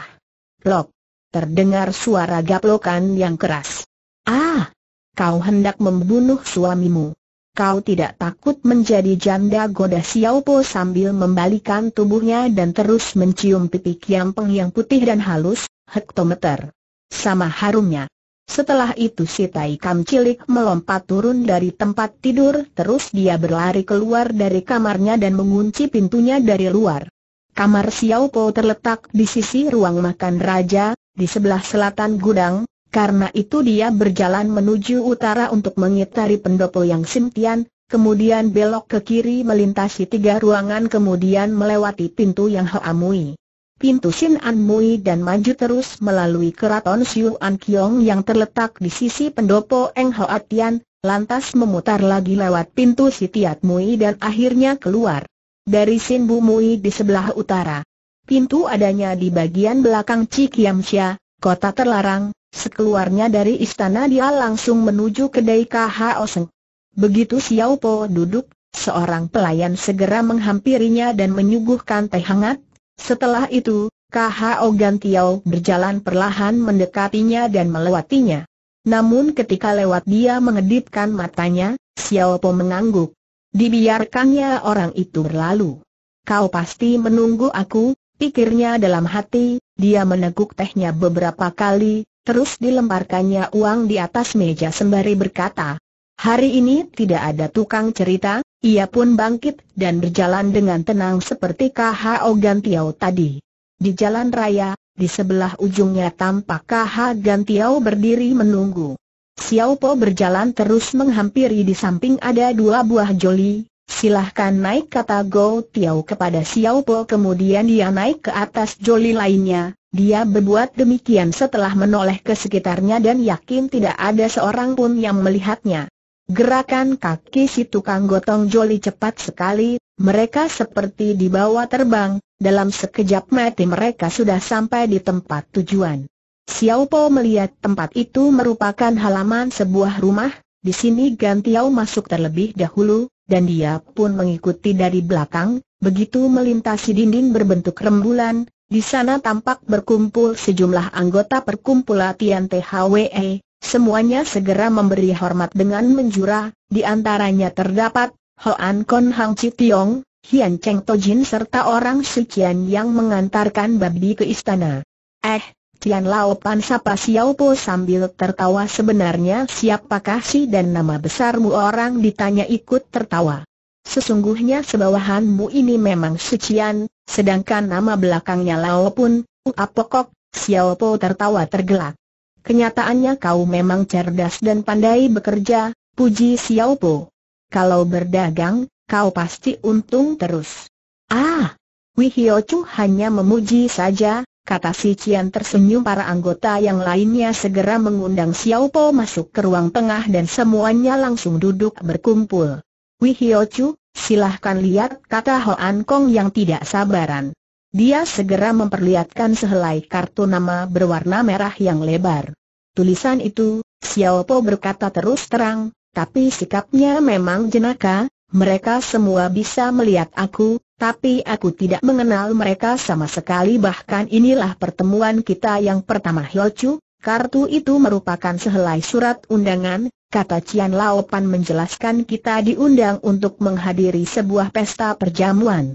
Lok! Terdengar suara gaplokan yang keras. Ah! Kau hendak membunuh suamimu. Kau tidak takut menjadi janda goda Xiaopo sambil membalikan tubuhnya dan terus mencium pipi Kiampeng yang putih dan halus, hektometer. Sama harumnya. Setelah itu si Tai cilik melompat turun dari tempat tidur terus dia berlari keluar dari kamarnya dan mengunci pintunya dari luar. Kamar Xiao Po terletak di sisi ruang makan raja, di sebelah selatan gudang, karena itu dia berjalan menuju utara untuk mengitari pendopo yang Simtian, kemudian belok ke kiri melintasi tiga ruangan kemudian melewati pintu yang Hoamui pintu Sin An Mui dan maju terus melalui keraton An Kiong yang terletak di sisi pendopo Eng Hoa Tian, lantas memutar lagi lewat pintu Sitiat Mui dan akhirnya keluar dari Sin Bu Mui di sebelah utara. Pintu adanya di bagian belakang Sia, kota terlarang, sekeluarnya dari istana dia langsung menuju kedai KHO Seng. Begitu Xiao Po duduk, seorang pelayan segera menghampirinya dan menyuguhkan teh hangat, setelah itu, KHO Gantiau berjalan perlahan mendekatinya dan melewatinya. Namun ketika lewat dia mengedipkan matanya, Xiao Po mengangguk. Dibiarkannya orang itu berlalu. Kau pasti menunggu aku, pikirnya dalam hati, dia meneguk tehnya beberapa kali, terus dilemparkannya uang di atas meja sembari berkata, Hari ini tidak ada tukang cerita, ia pun bangkit dan berjalan dengan tenang seperti KHO Gantiau tadi. Di jalan raya, di sebelah ujungnya tampak KH Gantiau berdiri menunggu. Xiao Po berjalan terus menghampiri di samping ada dua buah joli, silahkan naik kata Go Tiao kepada Xiao Po kemudian dia naik ke atas joli lainnya, dia berbuat demikian setelah menoleh ke sekitarnya dan yakin tidak ada seorang pun yang melihatnya. Gerakan kaki si tukang gotong joli cepat sekali, mereka seperti dibawa terbang, dalam sekejap mati mereka sudah sampai di tempat tujuan. Xiao Po melihat tempat itu merupakan halaman sebuah rumah, di sini Gan Tiao masuk terlebih dahulu, dan dia pun mengikuti dari belakang, begitu melintasi dinding berbentuk rembulan, di sana tampak berkumpul sejumlah anggota perkumpulan THWE, Semuanya segera memberi hormat dengan menjura, di antaranya terdapat Hoan Kon Hang Chi Tiong, Hian Cheng Tojin serta orang Sukian yang mengantarkan babi ke istana. Eh, Tian Lao Pan sapa Siau Po sambil tertawa sebenarnya siapakah si dan nama besarmu orang ditanya ikut tertawa. Sesungguhnya sebawahanmu ini memang Sucian, sedangkan nama belakangnya Lao pun, Uapokok, Siau Po tertawa tergelak. Kenyataannya kau memang cerdas dan pandai bekerja, puji Xiao Po. Kalau berdagang, kau pasti untung terus. Ah! Wihio Chu hanya memuji saja, kata si Cian tersenyum para anggota yang lainnya segera mengundang Xiao Po masuk ke ruang tengah dan semuanya langsung duduk berkumpul. Wihio Chu, silahkan lihat kata Hoan Kong yang tidak sabaran. Dia segera memperlihatkan sehelai kartu nama berwarna merah yang lebar. Tulisan itu, Xiao Po berkata terus terang, tapi sikapnya memang jenaka, mereka semua bisa melihat aku, tapi aku tidak mengenal mereka sama sekali bahkan inilah pertemuan kita yang pertama Chu, kartu itu merupakan sehelai surat undangan, kata Cian Laopan menjelaskan kita diundang untuk menghadiri sebuah pesta perjamuan.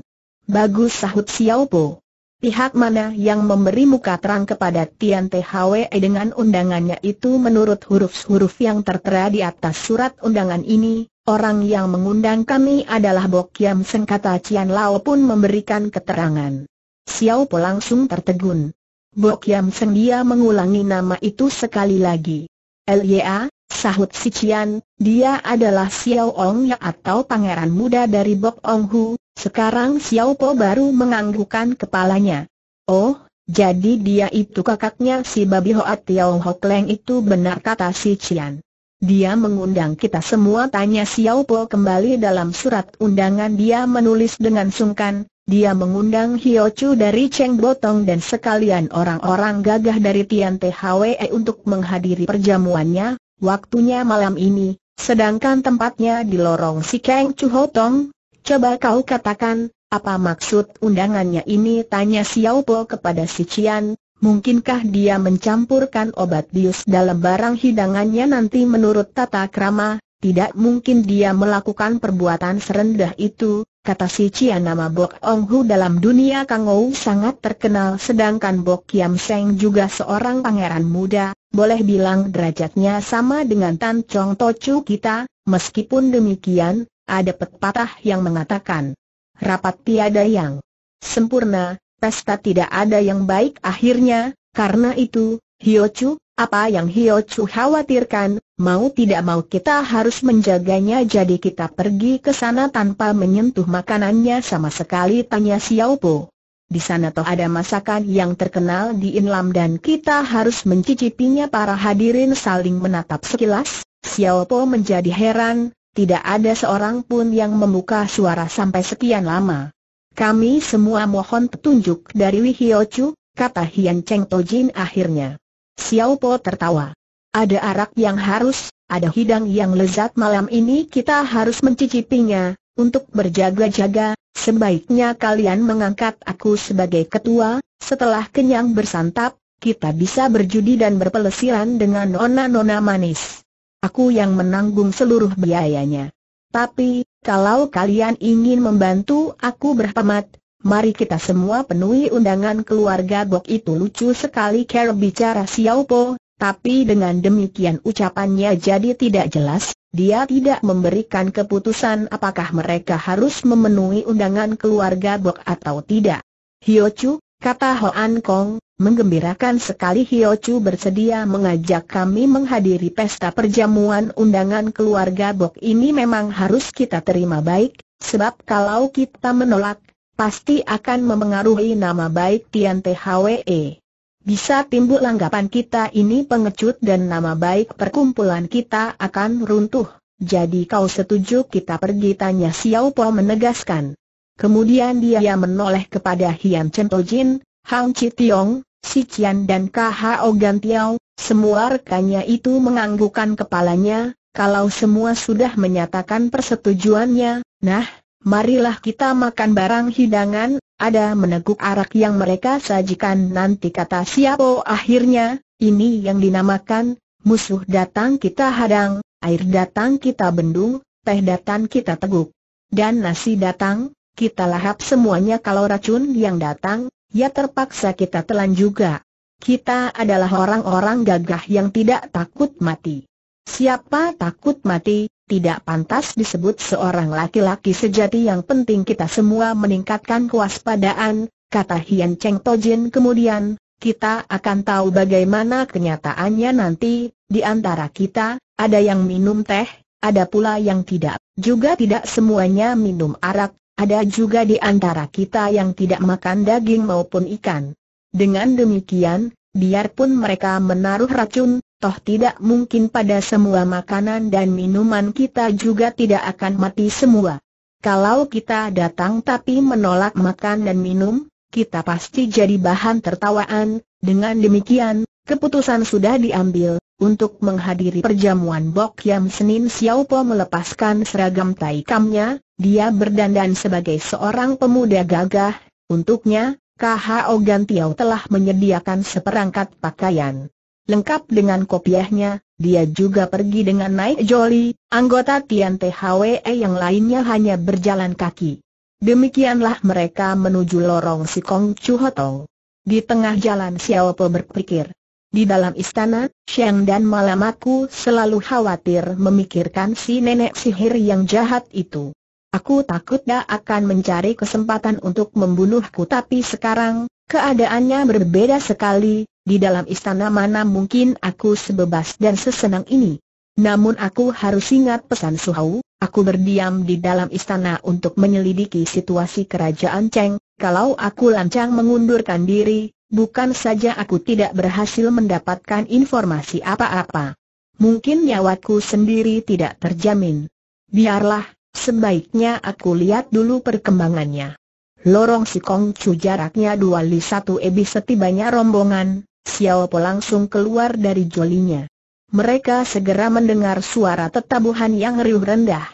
Bagus sahut Xiao Po. Pihak mana yang memberi muka terang kepada Tian THWE dengan undangannya itu menurut huruf-huruf yang tertera di atas surat undangan ini, orang yang mengundang kami adalah Bok Yam. Seng kata Cian Lao pun memberikan keterangan. Xiao Po langsung tertegun. Bok Yam Seng dia mengulangi nama itu sekali lagi. Lya, sahut si Cian, dia adalah Xiao Ong ya atau pangeran muda dari Bok Ong Hu, sekarang Xiao Po baru menganggukkan kepalanya. Oh, jadi dia itu kakaknya si Babi Hoat Tiao Hok Leng itu benar kata si Cian. Dia mengundang kita semua tanya Xiao Po kembali dalam surat undangan dia menulis dengan sungkan, dia mengundang Hio Chu dari Cheng Botong dan sekalian orang-orang gagah dari Tian THWE untuk menghadiri perjamuannya, waktunya malam ini, sedangkan tempatnya di lorong si Keng Chu Hotong, Coba kau katakan, apa maksud undangannya ini? Tanya Xiao Po kepada si Cian, mungkinkah dia mencampurkan obat bius dalam barang hidangannya nanti menurut tata krama? Tidak mungkin dia melakukan perbuatan serendah itu, kata si Cian nama Bok Ong Hu dalam dunia Kang Ou sangat terkenal sedangkan Bok Kiam Seng juga seorang pangeran muda, boleh bilang derajatnya sama dengan Tan Chong Tochu kita, meskipun demikian, ada pepatah yang mengatakan, rapat tiada yang sempurna, pesta tidak ada yang baik akhirnya, karena itu, Hiochu, apa yang Hiochu khawatirkan, mau tidak mau kita harus menjaganya jadi kita pergi ke sana tanpa menyentuh makanannya sama sekali tanya Xiao Po. Di sana toh ada masakan yang terkenal di Inlam dan kita harus mencicipinya para hadirin saling menatap sekilas. Xiao Po menjadi heran, tidak ada seorang pun yang membuka suara sampai sekian lama. Kami semua mohon petunjuk dari Li Chu, kata Hian Cheng Tojin akhirnya. Xiao Po tertawa. Ada arak yang harus, ada hidang yang lezat malam ini kita harus mencicipinya, untuk berjaga-jaga, sebaiknya kalian mengangkat aku sebagai ketua, setelah kenyang bersantap, kita bisa berjudi dan berpelesiran dengan nona-nona manis. Aku yang menanggung seluruh biayanya. Tapi, kalau kalian ingin membantu aku berhemat, mari kita semua penuhi undangan keluarga Bok itu lucu sekali Ker bicara Xiaopo, tapi dengan demikian ucapannya jadi tidak jelas, dia tidak memberikan keputusan apakah mereka harus memenuhi undangan keluarga Bok atau tidak. Hyo Chu, kata Hoan Kong, menggembirakan sekali Hio Chu bersedia mengajak kami menghadiri pesta perjamuan undangan keluarga Bok ini memang harus kita terima baik, sebab kalau kita menolak, pasti akan memengaruhi nama baik Tian THWE. Bisa timbul anggapan kita ini pengecut dan nama baik perkumpulan kita akan runtuh. Jadi kau setuju kita pergi tanya Xiao Po menegaskan. Kemudian dia menoleh kepada Hian Chen Tojin, Hang Chi Tiong, Si Qian dan K.H.O. Gan Tiao, semua rekannya itu menganggukkan kepalanya, kalau semua sudah menyatakan persetujuannya, nah, marilah kita makan barang hidangan, ada meneguk arak yang mereka sajikan nanti kata Siapo akhirnya, ini yang dinamakan, musuh datang kita hadang, air datang kita bendung, teh datang kita teguk. Dan nasi datang, kita lahap semuanya kalau racun yang datang, ya terpaksa kita telan juga. Kita adalah orang-orang gagah yang tidak takut mati. Siapa takut mati, tidak pantas disebut seorang laki-laki sejati yang penting kita semua meningkatkan kewaspadaan, kata Hian Cheng Tojin kemudian, kita akan tahu bagaimana kenyataannya nanti, di antara kita, ada yang minum teh, ada pula yang tidak, juga tidak semuanya minum arak, ada juga di antara kita yang tidak makan daging maupun ikan. Dengan demikian, biarpun mereka menaruh racun, toh tidak mungkin pada semua makanan dan minuman kita juga tidak akan mati semua. Kalau kita datang tapi menolak makan dan minum, kita pasti jadi bahan tertawaan, dengan demikian, keputusan sudah diambil, untuk menghadiri perjamuan Bok Yam Senin Xiaopo melepaskan seragam taikamnya, dia berdandan sebagai seorang pemuda gagah, untuknya, KHO Gan Tiao telah menyediakan seperangkat pakaian. Lengkap dengan kopiahnya, dia juga pergi dengan naik joli, anggota Tian THWE yang lainnya hanya berjalan kaki. Demikianlah mereka menuju lorong Sikong Chuhotong. Di tengah jalan Xiao Po berpikir. Di dalam istana, Sheng dan malam aku selalu khawatir memikirkan si nenek sihir yang jahat itu. Aku takut dia akan mencari kesempatan untuk membunuhku tapi sekarang, keadaannya berbeda sekali, di dalam istana mana mungkin aku sebebas dan sesenang ini. Namun aku harus ingat pesan Suhau, aku berdiam di dalam istana untuk menyelidiki situasi kerajaan Cheng, kalau aku lancang mengundurkan diri, bukan saja aku tidak berhasil mendapatkan informasi apa-apa. Mungkin nyawaku sendiri tidak terjamin. Biarlah, Sebaiknya aku lihat dulu perkembangannya. Lorong si Chu jaraknya dua li satu ebi setibanya rombongan, Xiao Po langsung keluar dari jolinya. Mereka segera mendengar suara tetabuhan yang riuh rendah.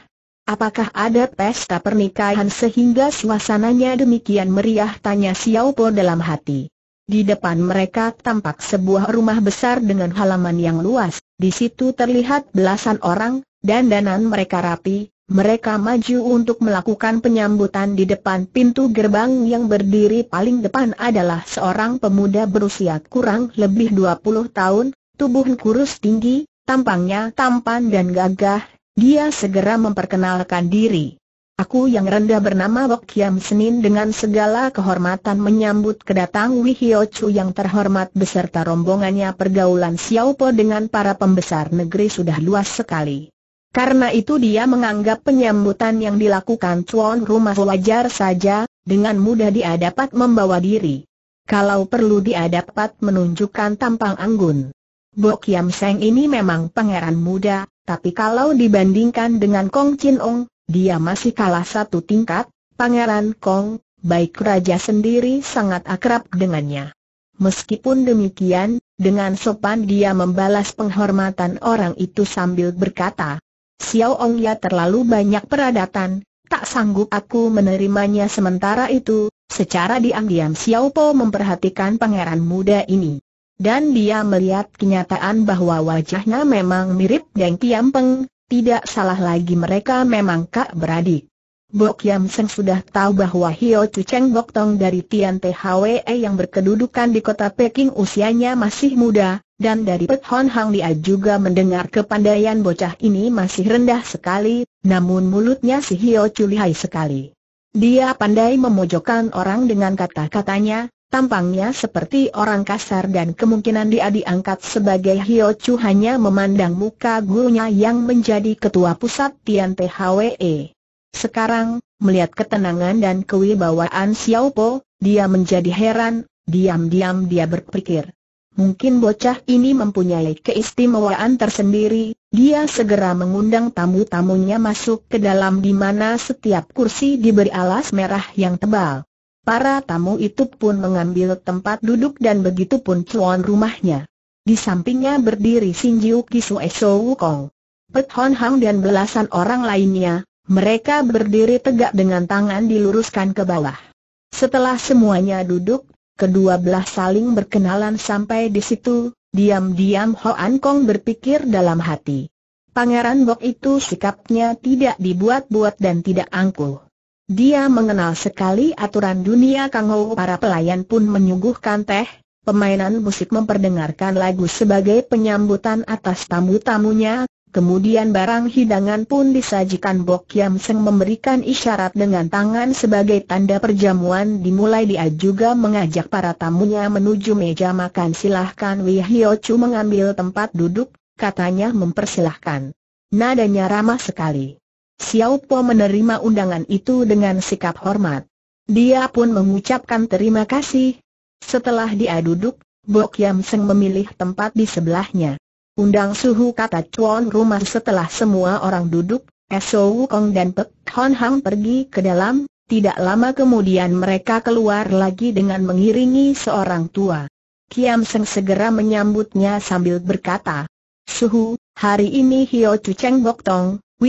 Apakah ada pesta pernikahan sehingga suasananya demikian meriah tanya Xiao Po dalam hati. Di depan mereka tampak sebuah rumah besar dengan halaman yang luas, di situ terlihat belasan orang, dan dandanan mereka rapi, mereka maju untuk melakukan penyambutan di depan pintu gerbang yang berdiri paling depan adalah seorang pemuda berusia kurang lebih 20 tahun, tubuh kurus tinggi, tampangnya tampan dan gagah, dia segera memperkenalkan diri. Aku yang rendah bernama Bok Kiam Senin dengan segala kehormatan menyambut kedatang Wihio Chu yang terhormat beserta rombongannya pergaulan Xiao Po dengan para pembesar negeri sudah luas sekali. Karena itu dia menganggap penyambutan yang dilakukan tuan rumah wajar saja, dengan mudah dia dapat membawa diri. Kalau perlu dia dapat menunjukkan tampang anggun. Bok Kiam Seng ini memang pangeran muda, tapi kalau dibandingkan dengan Kong Chin Ong, dia masih kalah satu tingkat, pangeran Kong, baik raja sendiri sangat akrab dengannya. Meskipun demikian, dengan sopan dia membalas penghormatan orang itu sambil berkata, Xiao Ong ya terlalu banyak peradatan, tak sanggup aku menerimanya sementara itu, secara diam-diam Xiao Po memperhatikan pangeran muda ini. Dan dia melihat kenyataan bahwa wajahnya memang mirip Deng Tiampeng, tidak salah lagi mereka memang kak beradik. Bok Yam Seng sudah tahu bahwa Hio Chu Cheng Bok Tong dari Tian Hwe yang berkedudukan di kota Peking usianya masih muda, dan dari Pet Hon Hang Liat juga mendengar kepandaian bocah ini masih rendah sekali, namun mulutnya si Hio Chu lihai sekali. Dia pandai memojokkan orang dengan kata-katanya, tampangnya seperti orang kasar dan kemungkinan dia diangkat sebagai Hio Chu hanya memandang muka gurunya yang menjadi ketua pusat Tian Hwe. Sekarang, melihat ketenangan dan kewibawaan Xiao Po, dia menjadi heran, diam-diam dia berpikir. Mungkin bocah ini mempunyai keistimewaan tersendiri, dia segera mengundang tamu-tamunya masuk ke dalam di mana setiap kursi diberi alas merah yang tebal. Para tamu itu pun mengambil tempat duduk dan begitu pun cuan rumahnya. Di sampingnya berdiri Sinjiu Kisue Shou Kong. Pet Hon Hang dan belasan orang lainnya, mereka berdiri tegak dengan tangan diluruskan ke bawah. Setelah semuanya duduk, kedua belah saling berkenalan sampai di situ, diam-diam Hoan Kong berpikir dalam hati. Pangeran Bok itu sikapnya tidak dibuat-buat dan tidak angkuh. Dia mengenal sekali aturan dunia Kang Ho para pelayan pun menyuguhkan teh, pemainan musik memperdengarkan lagu sebagai penyambutan atas tamu-tamunya, Kemudian barang hidangan pun disajikan Bok Yam Seng memberikan isyarat dengan tangan sebagai tanda perjamuan dimulai dia juga mengajak para tamunya menuju meja makan silahkan Wei Hyo Chu mengambil tempat duduk, katanya mempersilahkan. Nadanya ramah sekali. Xiao Po menerima undangan itu dengan sikap hormat. Dia pun mengucapkan terima kasih. Setelah dia duduk, Bok Yam Seng memilih tempat di sebelahnya. Undang suhu kata Chuan rumah setelah semua orang duduk, So Wukong dan Pek Hon Hang pergi ke dalam, tidak lama kemudian mereka keluar lagi dengan mengiringi seorang tua. Kiam Seng segera menyambutnya sambil berkata, Suhu, hari ini Hio Chu Cheng Bok Tong, Chu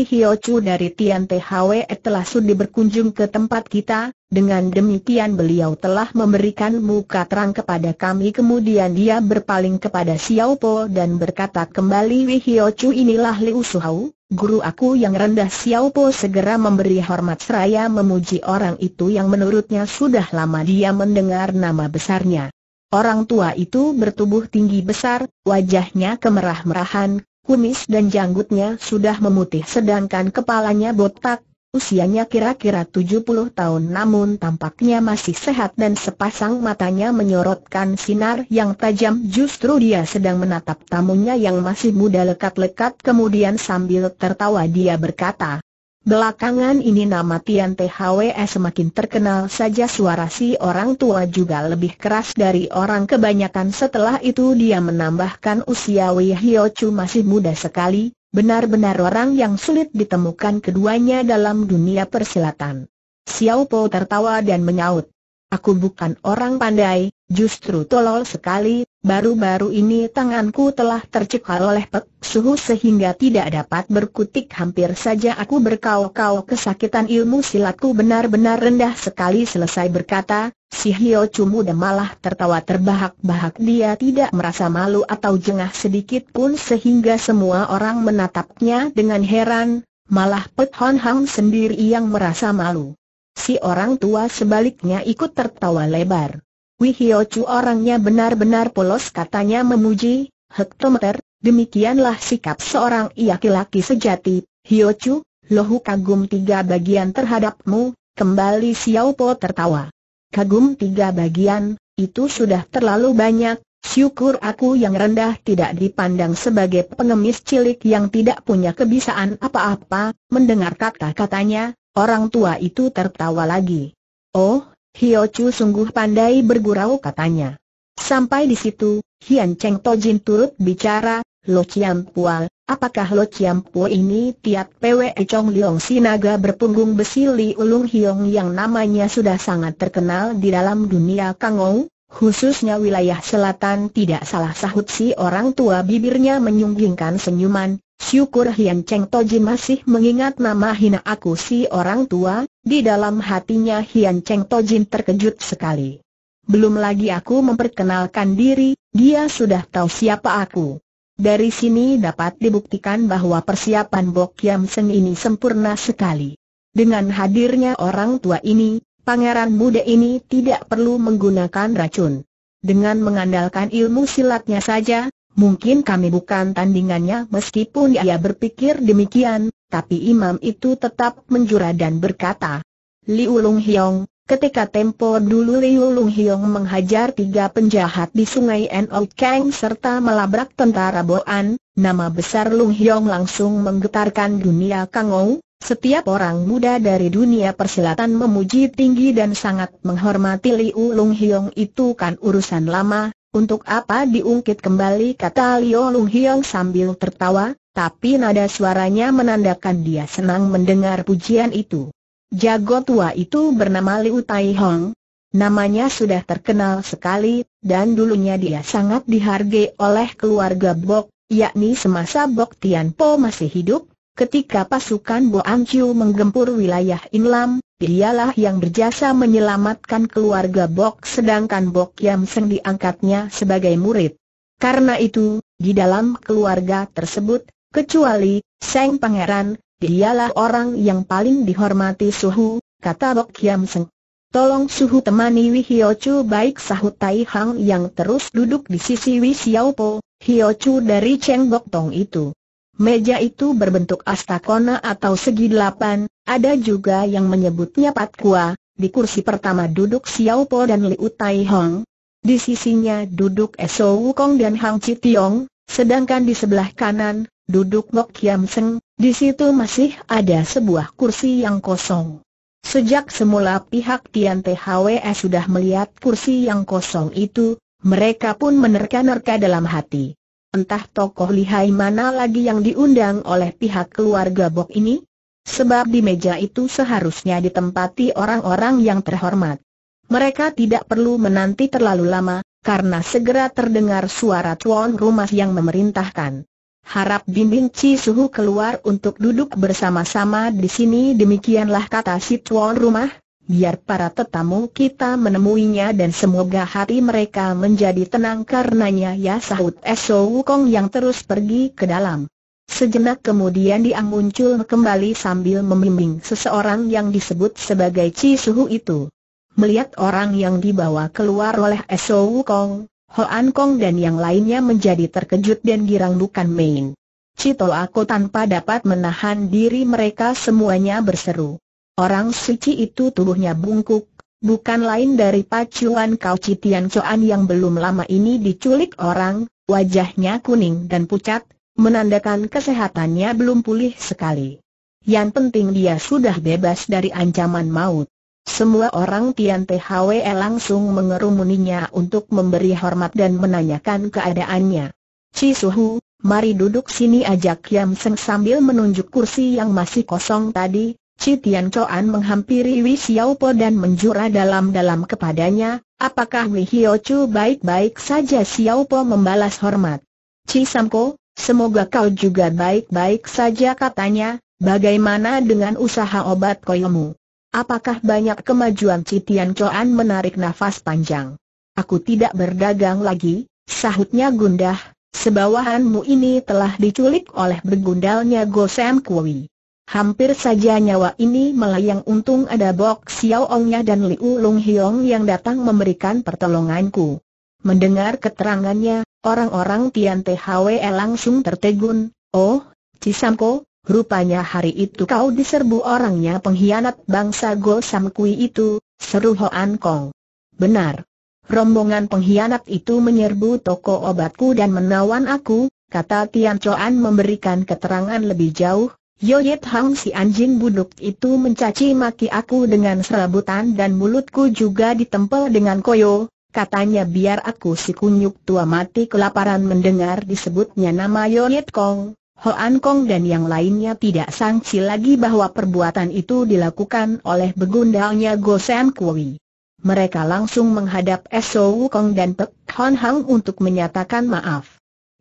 dari Tian THW telah sudi berkunjung ke tempat kita, dengan demikian beliau telah memberikan muka terang kepada kami kemudian dia berpaling kepada Xiao Po dan berkata kembali Chu inilah Liu Suhau, guru aku yang rendah Xiao Po segera memberi hormat seraya memuji orang itu yang menurutnya sudah lama dia mendengar nama besarnya. Orang tua itu bertubuh tinggi besar, wajahnya kemerah-merahan, kumis dan janggutnya sudah memutih sedangkan kepalanya botak, usianya kira-kira 70 tahun namun tampaknya masih sehat dan sepasang matanya menyorotkan sinar yang tajam justru dia sedang menatap tamunya yang masih muda lekat-lekat kemudian sambil tertawa dia berkata, Belakangan ini nama Tian THWS semakin terkenal saja suara si orang tua juga lebih keras dari orang kebanyakan setelah itu dia menambahkan usia Wei Hiochu masih muda sekali, benar-benar orang yang sulit ditemukan keduanya dalam dunia persilatan. Xiao Po tertawa dan menyaut. Aku bukan orang pandai, Justru tolol sekali, baru-baru ini tanganku telah tercekal oleh pek suhu sehingga tidak dapat berkutik hampir saja aku berkau-kau kesakitan ilmu silatku benar-benar rendah sekali selesai berkata, si Hio Chu udah malah tertawa terbahak-bahak dia tidak merasa malu atau jengah sedikit pun sehingga semua orang menatapnya dengan heran, malah Pet Hon Hang sendiri yang merasa malu. Si orang tua sebaliknya ikut tertawa lebar. Wihio Chu orangnya benar-benar polos katanya memuji, hektometer, demikianlah sikap seorang laki-laki sejati, Hio Chu, lohu kagum tiga bagian terhadapmu, kembali Xiao Po tertawa. Kagum tiga bagian, itu sudah terlalu banyak, Syukur aku yang rendah tidak dipandang sebagai pengemis cilik yang tidak punya kebisaan apa-apa, mendengar kata-katanya, orang tua itu tertawa lagi. Oh, Hio Chu sungguh pandai bergurau katanya. Sampai di situ, Hian Cheng Tojin turut bicara, Lo Chiam Pual, apakah Lo Chiam Pual ini tiap PWE Chong Liong Sinaga berpunggung besi Li Ulung Hiong yang namanya sudah sangat terkenal di dalam dunia Kangou? Khususnya wilayah selatan tidak salah sahut si orang tua bibirnya menyunggingkan senyuman, Syukur Hian Cheng Toji masih mengingat nama hina aku si orang tua, di dalam hatinya Hian Cheng Tojin terkejut sekali. Belum lagi aku memperkenalkan diri, dia sudah tahu siapa aku. Dari sini dapat dibuktikan bahwa persiapan Bok Yam Seng ini sempurna sekali. Dengan hadirnya orang tua ini, pangeran muda ini tidak perlu menggunakan racun. Dengan mengandalkan ilmu silatnya saja, Mungkin kami bukan tandingannya meskipun ia berpikir demikian, tapi imam itu tetap menjura dan berkata, Liu Ulung Hiong, ketika tempo dulu Liu Ulung Hiong menghajar tiga penjahat di sungai N.O. Kang serta melabrak tentara Boan, nama besar Lung Hiong langsung menggetarkan dunia Kangou, setiap orang muda dari dunia persilatan memuji tinggi dan sangat menghormati Liu Lung Hiong itu kan urusan lama, untuk apa diungkit kembali kata Liu Lung Hiong sambil tertawa, tapi nada suaranya menandakan dia senang mendengar pujian itu. Jago tua itu bernama Liu Tai Hong. Namanya sudah terkenal sekali, dan dulunya dia sangat dihargai oleh keluarga Bok, yakni semasa Bok Tian Po masih hidup, ketika pasukan Bo Ang Chiu menggempur wilayah Inlam, dialah yang berjasa menyelamatkan keluarga Bok sedangkan Bok Yam Seng diangkatnya sebagai murid. Karena itu, di dalam keluarga tersebut, kecuali Seng Pangeran, dialah orang yang paling dihormati Suhu, kata Bok Yam Seng. Tolong Suhu temani Wi Hyo Chu baik sahut Tai Hang yang terus duduk di sisi Wi Xiao Po, Hyo Chu dari Cheng Bok Tong itu. Meja itu berbentuk astakona atau segi delapan, ada juga yang menyebutnya patkua, di kursi pertama duduk Xiao Po dan Liu Tai Hong. Di sisinya duduk Eso Wukong dan Hang Chi Tiong, sedangkan di sebelah kanan, duduk Ngok Kiam Seng, di situ masih ada sebuah kursi yang kosong. Sejak semula pihak Tian THWE sudah melihat kursi yang kosong itu, mereka pun menerka-nerka dalam hati entah tokoh lihai mana lagi yang diundang oleh pihak keluarga Bok ini? Sebab di meja itu seharusnya ditempati orang-orang yang terhormat. Mereka tidak perlu menanti terlalu lama, karena segera terdengar suara tuan rumah yang memerintahkan. Harap bimbing Ci Suhu keluar untuk duduk bersama-sama di sini demikianlah kata si tuan rumah, Biar para tetamu kita menemuinya dan semoga hati mereka menjadi tenang karenanya ya sahut Esso Wukong yang terus pergi ke dalam. Sejenak kemudian dia muncul kembali sambil membimbing seseorang yang disebut sebagai Chi Suhu itu. Melihat orang yang dibawa keluar oleh Esso Wukong, Hoan Kong dan yang lainnya menjadi terkejut dan girang bukan main. Cito aku tanpa dapat menahan diri mereka semuanya berseru. Orang suci itu tubuhnya bungkuk, bukan lain dari pacuan kau Citian Coan yang belum lama ini diculik orang, wajahnya kuning dan pucat, menandakan kesehatannya belum pulih sekali. Yang penting dia sudah bebas dari ancaman maut. Semua orang Tian THWE langsung mengerumuninya untuk memberi hormat dan menanyakan keadaannya. Cisuhu, mari duduk sini ajak Kiam Seng sambil menunjuk kursi yang masih kosong tadi, Citian Coan menghampiri Wei Xiaopo dan menjura dalam-dalam kepadanya, apakah Wei Hio baik-baik saja Xiaopo membalas hormat. Ci Samko, semoga kau juga baik-baik saja katanya, bagaimana dengan usaha obat koyomu? Apakah banyak kemajuan Citian Coan menarik nafas panjang? Aku tidak berdagang lagi, sahutnya gundah, sebawahanmu ini telah diculik oleh bergundalnya Gosem Kui. Hampir saja nyawa ini melayang untung ada Bok Xiaoongnya dan Liu Long Hiong yang datang memberikan pertolonganku. Mendengar keterangannya, orang-orang Tian THW langsung tertegun, oh, Cisamko, rupanya hari itu kau diserbu orangnya pengkhianat bangsa Go Sam Kui itu, seru Hoan Kong. Benar. Rombongan pengkhianat itu menyerbu toko obatku dan menawan aku, kata Tian Choan memberikan keterangan lebih jauh, Yoyet Hang si anjing buduk itu mencaci maki aku dengan serabutan dan mulutku juga ditempel dengan koyo, katanya biar aku si kunyuk tua mati kelaparan mendengar disebutnya nama Yoyet Kong. Hoan Kong dan yang lainnya tidak sangsi lagi bahwa perbuatan itu dilakukan oleh begundalnya Gosen Kui. Mereka langsung menghadap Sou Kong dan Pek Hon Hang untuk menyatakan maaf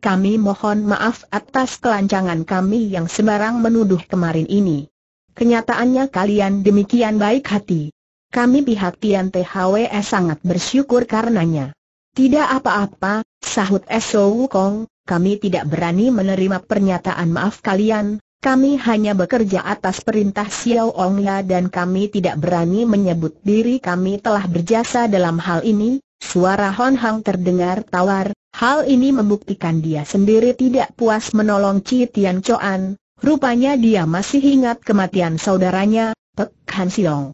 kami mohon maaf atas kelancangan kami yang sembarang menuduh kemarin ini. Kenyataannya kalian demikian baik hati. Kami pihak Tian THWS sangat bersyukur karenanya. Tidak apa-apa, sahut Eso Wukong, kami tidak berani menerima pernyataan maaf kalian, kami hanya bekerja atas perintah Xiao Ongla dan kami tidak berani menyebut diri kami telah berjasa dalam hal ini, Suara Hon Hang terdengar tawar, Hal ini membuktikan dia sendiri tidak puas menolong Ci Tian Choan, rupanya dia masih ingat kematian saudaranya, Pek Han Siong.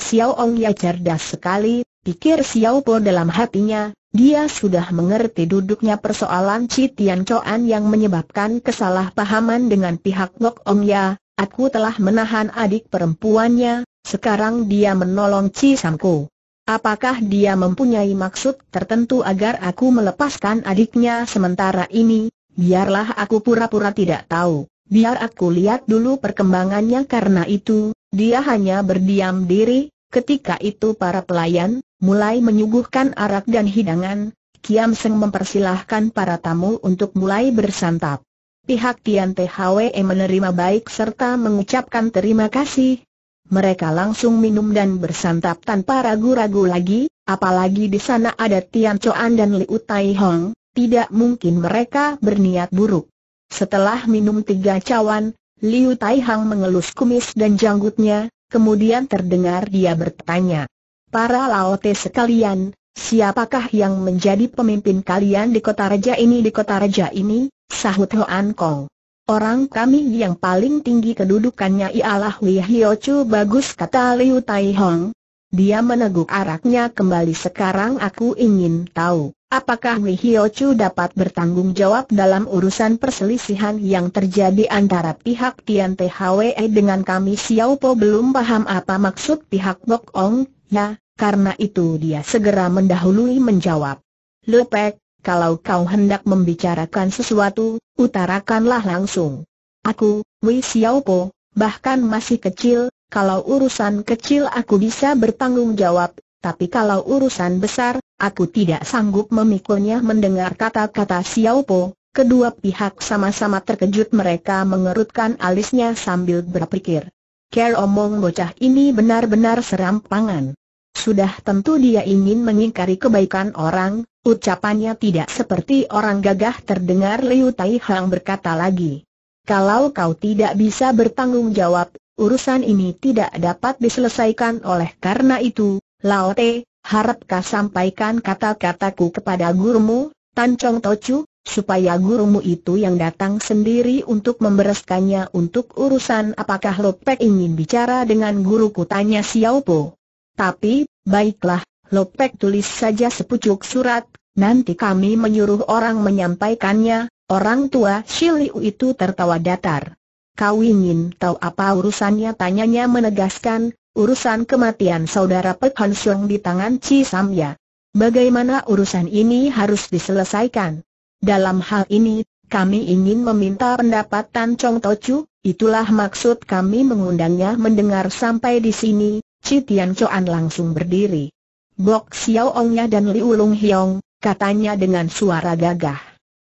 Xiao Ong ya cerdas sekali, pikir Xiao Po dalam hatinya, dia sudah mengerti duduknya persoalan Ci Tian Choan yang menyebabkan kesalahpahaman dengan pihak Ngok Ong ya, aku telah menahan adik perempuannya, sekarang dia menolong Ci Samku. Apakah dia mempunyai maksud tertentu agar aku melepaskan adiknya sementara ini? Biarlah aku pura-pura tidak tahu. Biar aku lihat dulu perkembangannya karena itu, dia hanya berdiam diri. Ketika itu para pelayan, mulai menyuguhkan arak dan hidangan, Kiam Seng mempersilahkan para tamu untuk mulai bersantap. Pihak Tian THWE menerima baik serta mengucapkan terima kasih, mereka langsung minum dan bersantap tanpa ragu-ragu lagi, apalagi di sana ada Tian Choan dan Liu Tai Hong, tidak mungkin mereka berniat buruk. Setelah minum tiga cawan, Liu Tai Hong mengelus kumis dan janggutnya, kemudian terdengar dia bertanya, Para laote sekalian, siapakah yang menjadi pemimpin kalian di kota raja ini? Di kota raja ini, sahut Hoan Kong. Orang kami yang paling tinggi kedudukannya ialah Wei Hio bagus kata Liu Taihong. Dia meneguk araknya kembali sekarang aku ingin tahu, apakah Wei Hio dapat bertanggung jawab dalam urusan perselisihan yang terjadi antara pihak Tian THWE dengan kami Xiao Po belum paham apa maksud pihak Bok Ong, ya, karena itu dia segera mendahului menjawab. Lepek, kalau kau hendak membicarakan sesuatu, utarakanlah langsung. Aku, Wei Xiaopo, bahkan masih kecil, kalau urusan kecil aku bisa bertanggung jawab, tapi kalau urusan besar, aku tidak sanggup memikulnya mendengar kata-kata Xiaopo. Kedua pihak sama-sama terkejut mereka mengerutkan alisnya sambil berpikir. Care omong bocah ini benar-benar serampangan. Sudah tentu dia ingin mengingkari kebaikan orang, Ucapannya tidak seperti orang gagah terdengar Liu Tai Hang berkata lagi. Kalau kau tidak bisa bertanggung jawab, urusan ini tidak dapat diselesaikan oleh karena itu, Lao Te, harapkah sampaikan kata-kataku kepada gurumu, Tan Chong Tochu, supaya gurumu itu yang datang sendiri untuk membereskannya untuk urusan apakah Lopek ingin bicara dengan guruku tanya Xiao Po. Tapi, baiklah, Lopek tulis saja sepucuk surat, nanti kami menyuruh orang menyampaikannya, orang tua Shiliu itu tertawa datar. Kau ingin tahu apa urusannya tanyanya menegaskan, urusan kematian saudara Pek Han di tangan Chi Samya. Bagaimana urusan ini harus diselesaikan? Dalam hal ini, kami ingin meminta pendapat Tan Chong Chu, itulah maksud kami mengundangnya mendengar sampai di sini, Chi Tian Chuan langsung berdiri. Bok Xiaoongnya dan Liu Lung Hiong, katanya dengan suara gagah.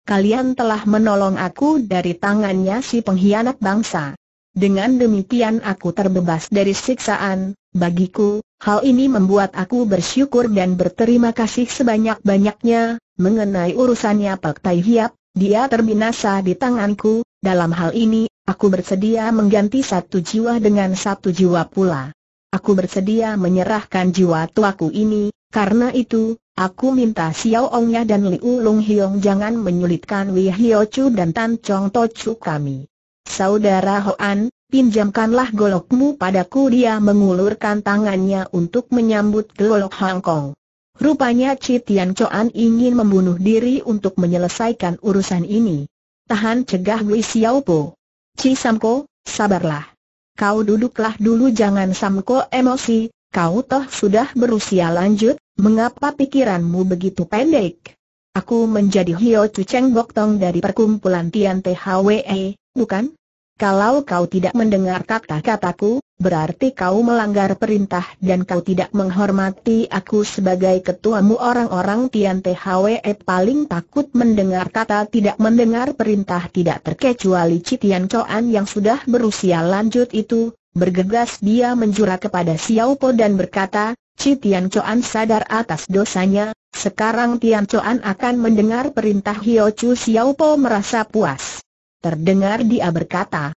Kalian telah menolong aku dari tangannya si pengkhianat bangsa. Dengan demikian aku terbebas dari siksaan, bagiku, hal ini membuat aku bersyukur dan berterima kasih sebanyak-banyaknya, mengenai urusannya Pak Tai Hiap, dia terbinasa di tanganku, dalam hal ini, aku bersedia mengganti satu jiwa dengan satu jiwa pula. Aku bersedia menyerahkan jiwa tuaku ini, karena itu, aku minta Xiao Ongnya dan Liu Long Hiong jangan menyulitkan Wei Hio Chu dan Tan Chong To Chu kami. Saudara Hoan, pinjamkanlah golokmu padaku dia mengulurkan tangannya untuk menyambut golok Hong Kong. Rupanya Chi Tian Choan ingin membunuh diri untuk menyelesaikan urusan ini. Tahan cegah Wei Po. Chi Samko, sabarlah kau duduklah dulu jangan samko emosi, kau toh sudah berusia lanjut, mengapa pikiranmu begitu pendek? Aku menjadi Hio Chu Cheng Bok Tong dari perkumpulan Tian THWE, bukan? Kalau kau tidak mendengar kata-kataku, Berarti kau melanggar perintah dan kau tidak menghormati aku sebagai ketuamu orang-orang Tian THWE eh, paling takut mendengar kata tidak mendengar perintah tidak terkecuali Citian Coan yang sudah berusia lanjut itu, bergegas dia menjura kepada Xiao Po dan berkata, Citian Coan sadar atas dosanya, sekarang Tian Coan akan mendengar perintah Hio Chu Xiao Po merasa puas. Terdengar dia berkata,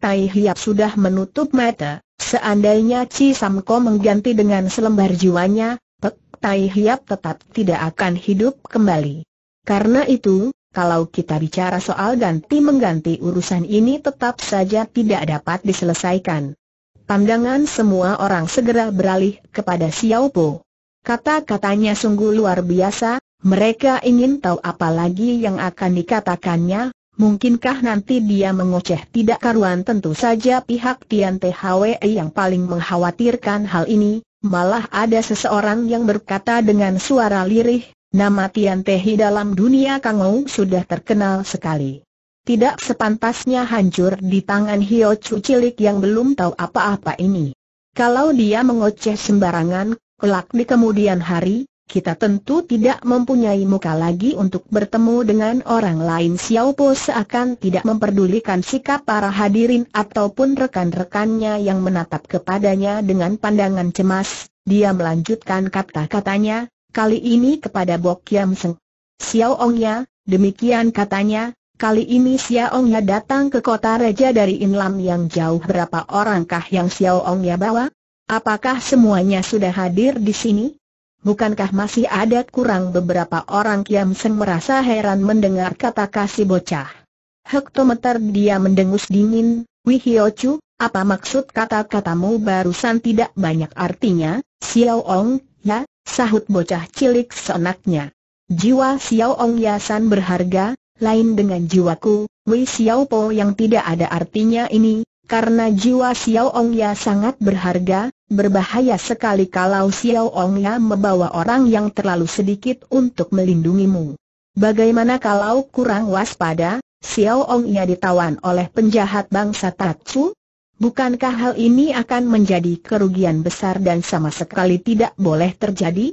Tai Hiap sudah menutup mata, seandainya Chi Samko mengganti dengan selembar jiwanya, Pek Tai Hiap tetap tidak akan hidup kembali. Karena itu, kalau kita bicara soal ganti-mengganti urusan ini tetap saja tidak dapat diselesaikan. Pandangan semua orang segera beralih kepada Xiao Po. Kata-katanya sungguh luar biasa, mereka ingin tahu apa lagi yang akan dikatakannya, Mungkinkah nanti dia mengoceh tidak karuan tentu saja pihak Tian THWE yang paling mengkhawatirkan hal ini, malah ada seseorang yang berkata dengan suara lirih, nama Tian Tehi dalam dunia Kangou sudah terkenal sekali. Tidak sepantasnya hancur di tangan Hio Chu cilik yang belum tahu apa-apa ini. Kalau dia mengoceh sembarangan, kelak di kemudian hari, kita tentu tidak mempunyai muka lagi untuk bertemu dengan orang lain Xiao Po seakan tidak memperdulikan sikap para hadirin ataupun rekan-rekannya yang menatap kepadanya dengan pandangan cemas, dia melanjutkan kata-katanya, kali ini kepada Bok Kiam Seng. Xiao Ong Ya, demikian katanya, kali ini Xiao Ong Ya datang ke kota Raja dari Inlam yang jauh berapa orangkah yang Xiao Ong Ya bawa? Apakah semuanya sudah hadir di sini? Bukankah masih ada kurang beberapa orang Kiam Seng merasa heran mendengar kata kasih bocah? Hektometer dia mendengus dingin, Wihiochu, apa maksud kata-katamu barusan tidak banyak artinya, Xiao Ong, ya, sahut bocah cilik senaknya. Jiwa Xiao Ong Yasan berharga, lain dengan jiwaku, Wei Xiao Po yang tidak ada artinya ini, karena jiwa Xiao Ongya sangat berharga, berbahaya sekali kalau Xiao Ongya membawa orang yang terlalu sedikit untuk melindungimu. Bagaimana kalau kurang waspada, Xiao Ongya ditawan oleh penjahat bangsa Tatsu? Bukankah hal ini akan menjadi kerugian besar dan sama sekali tidak boleh terjadi?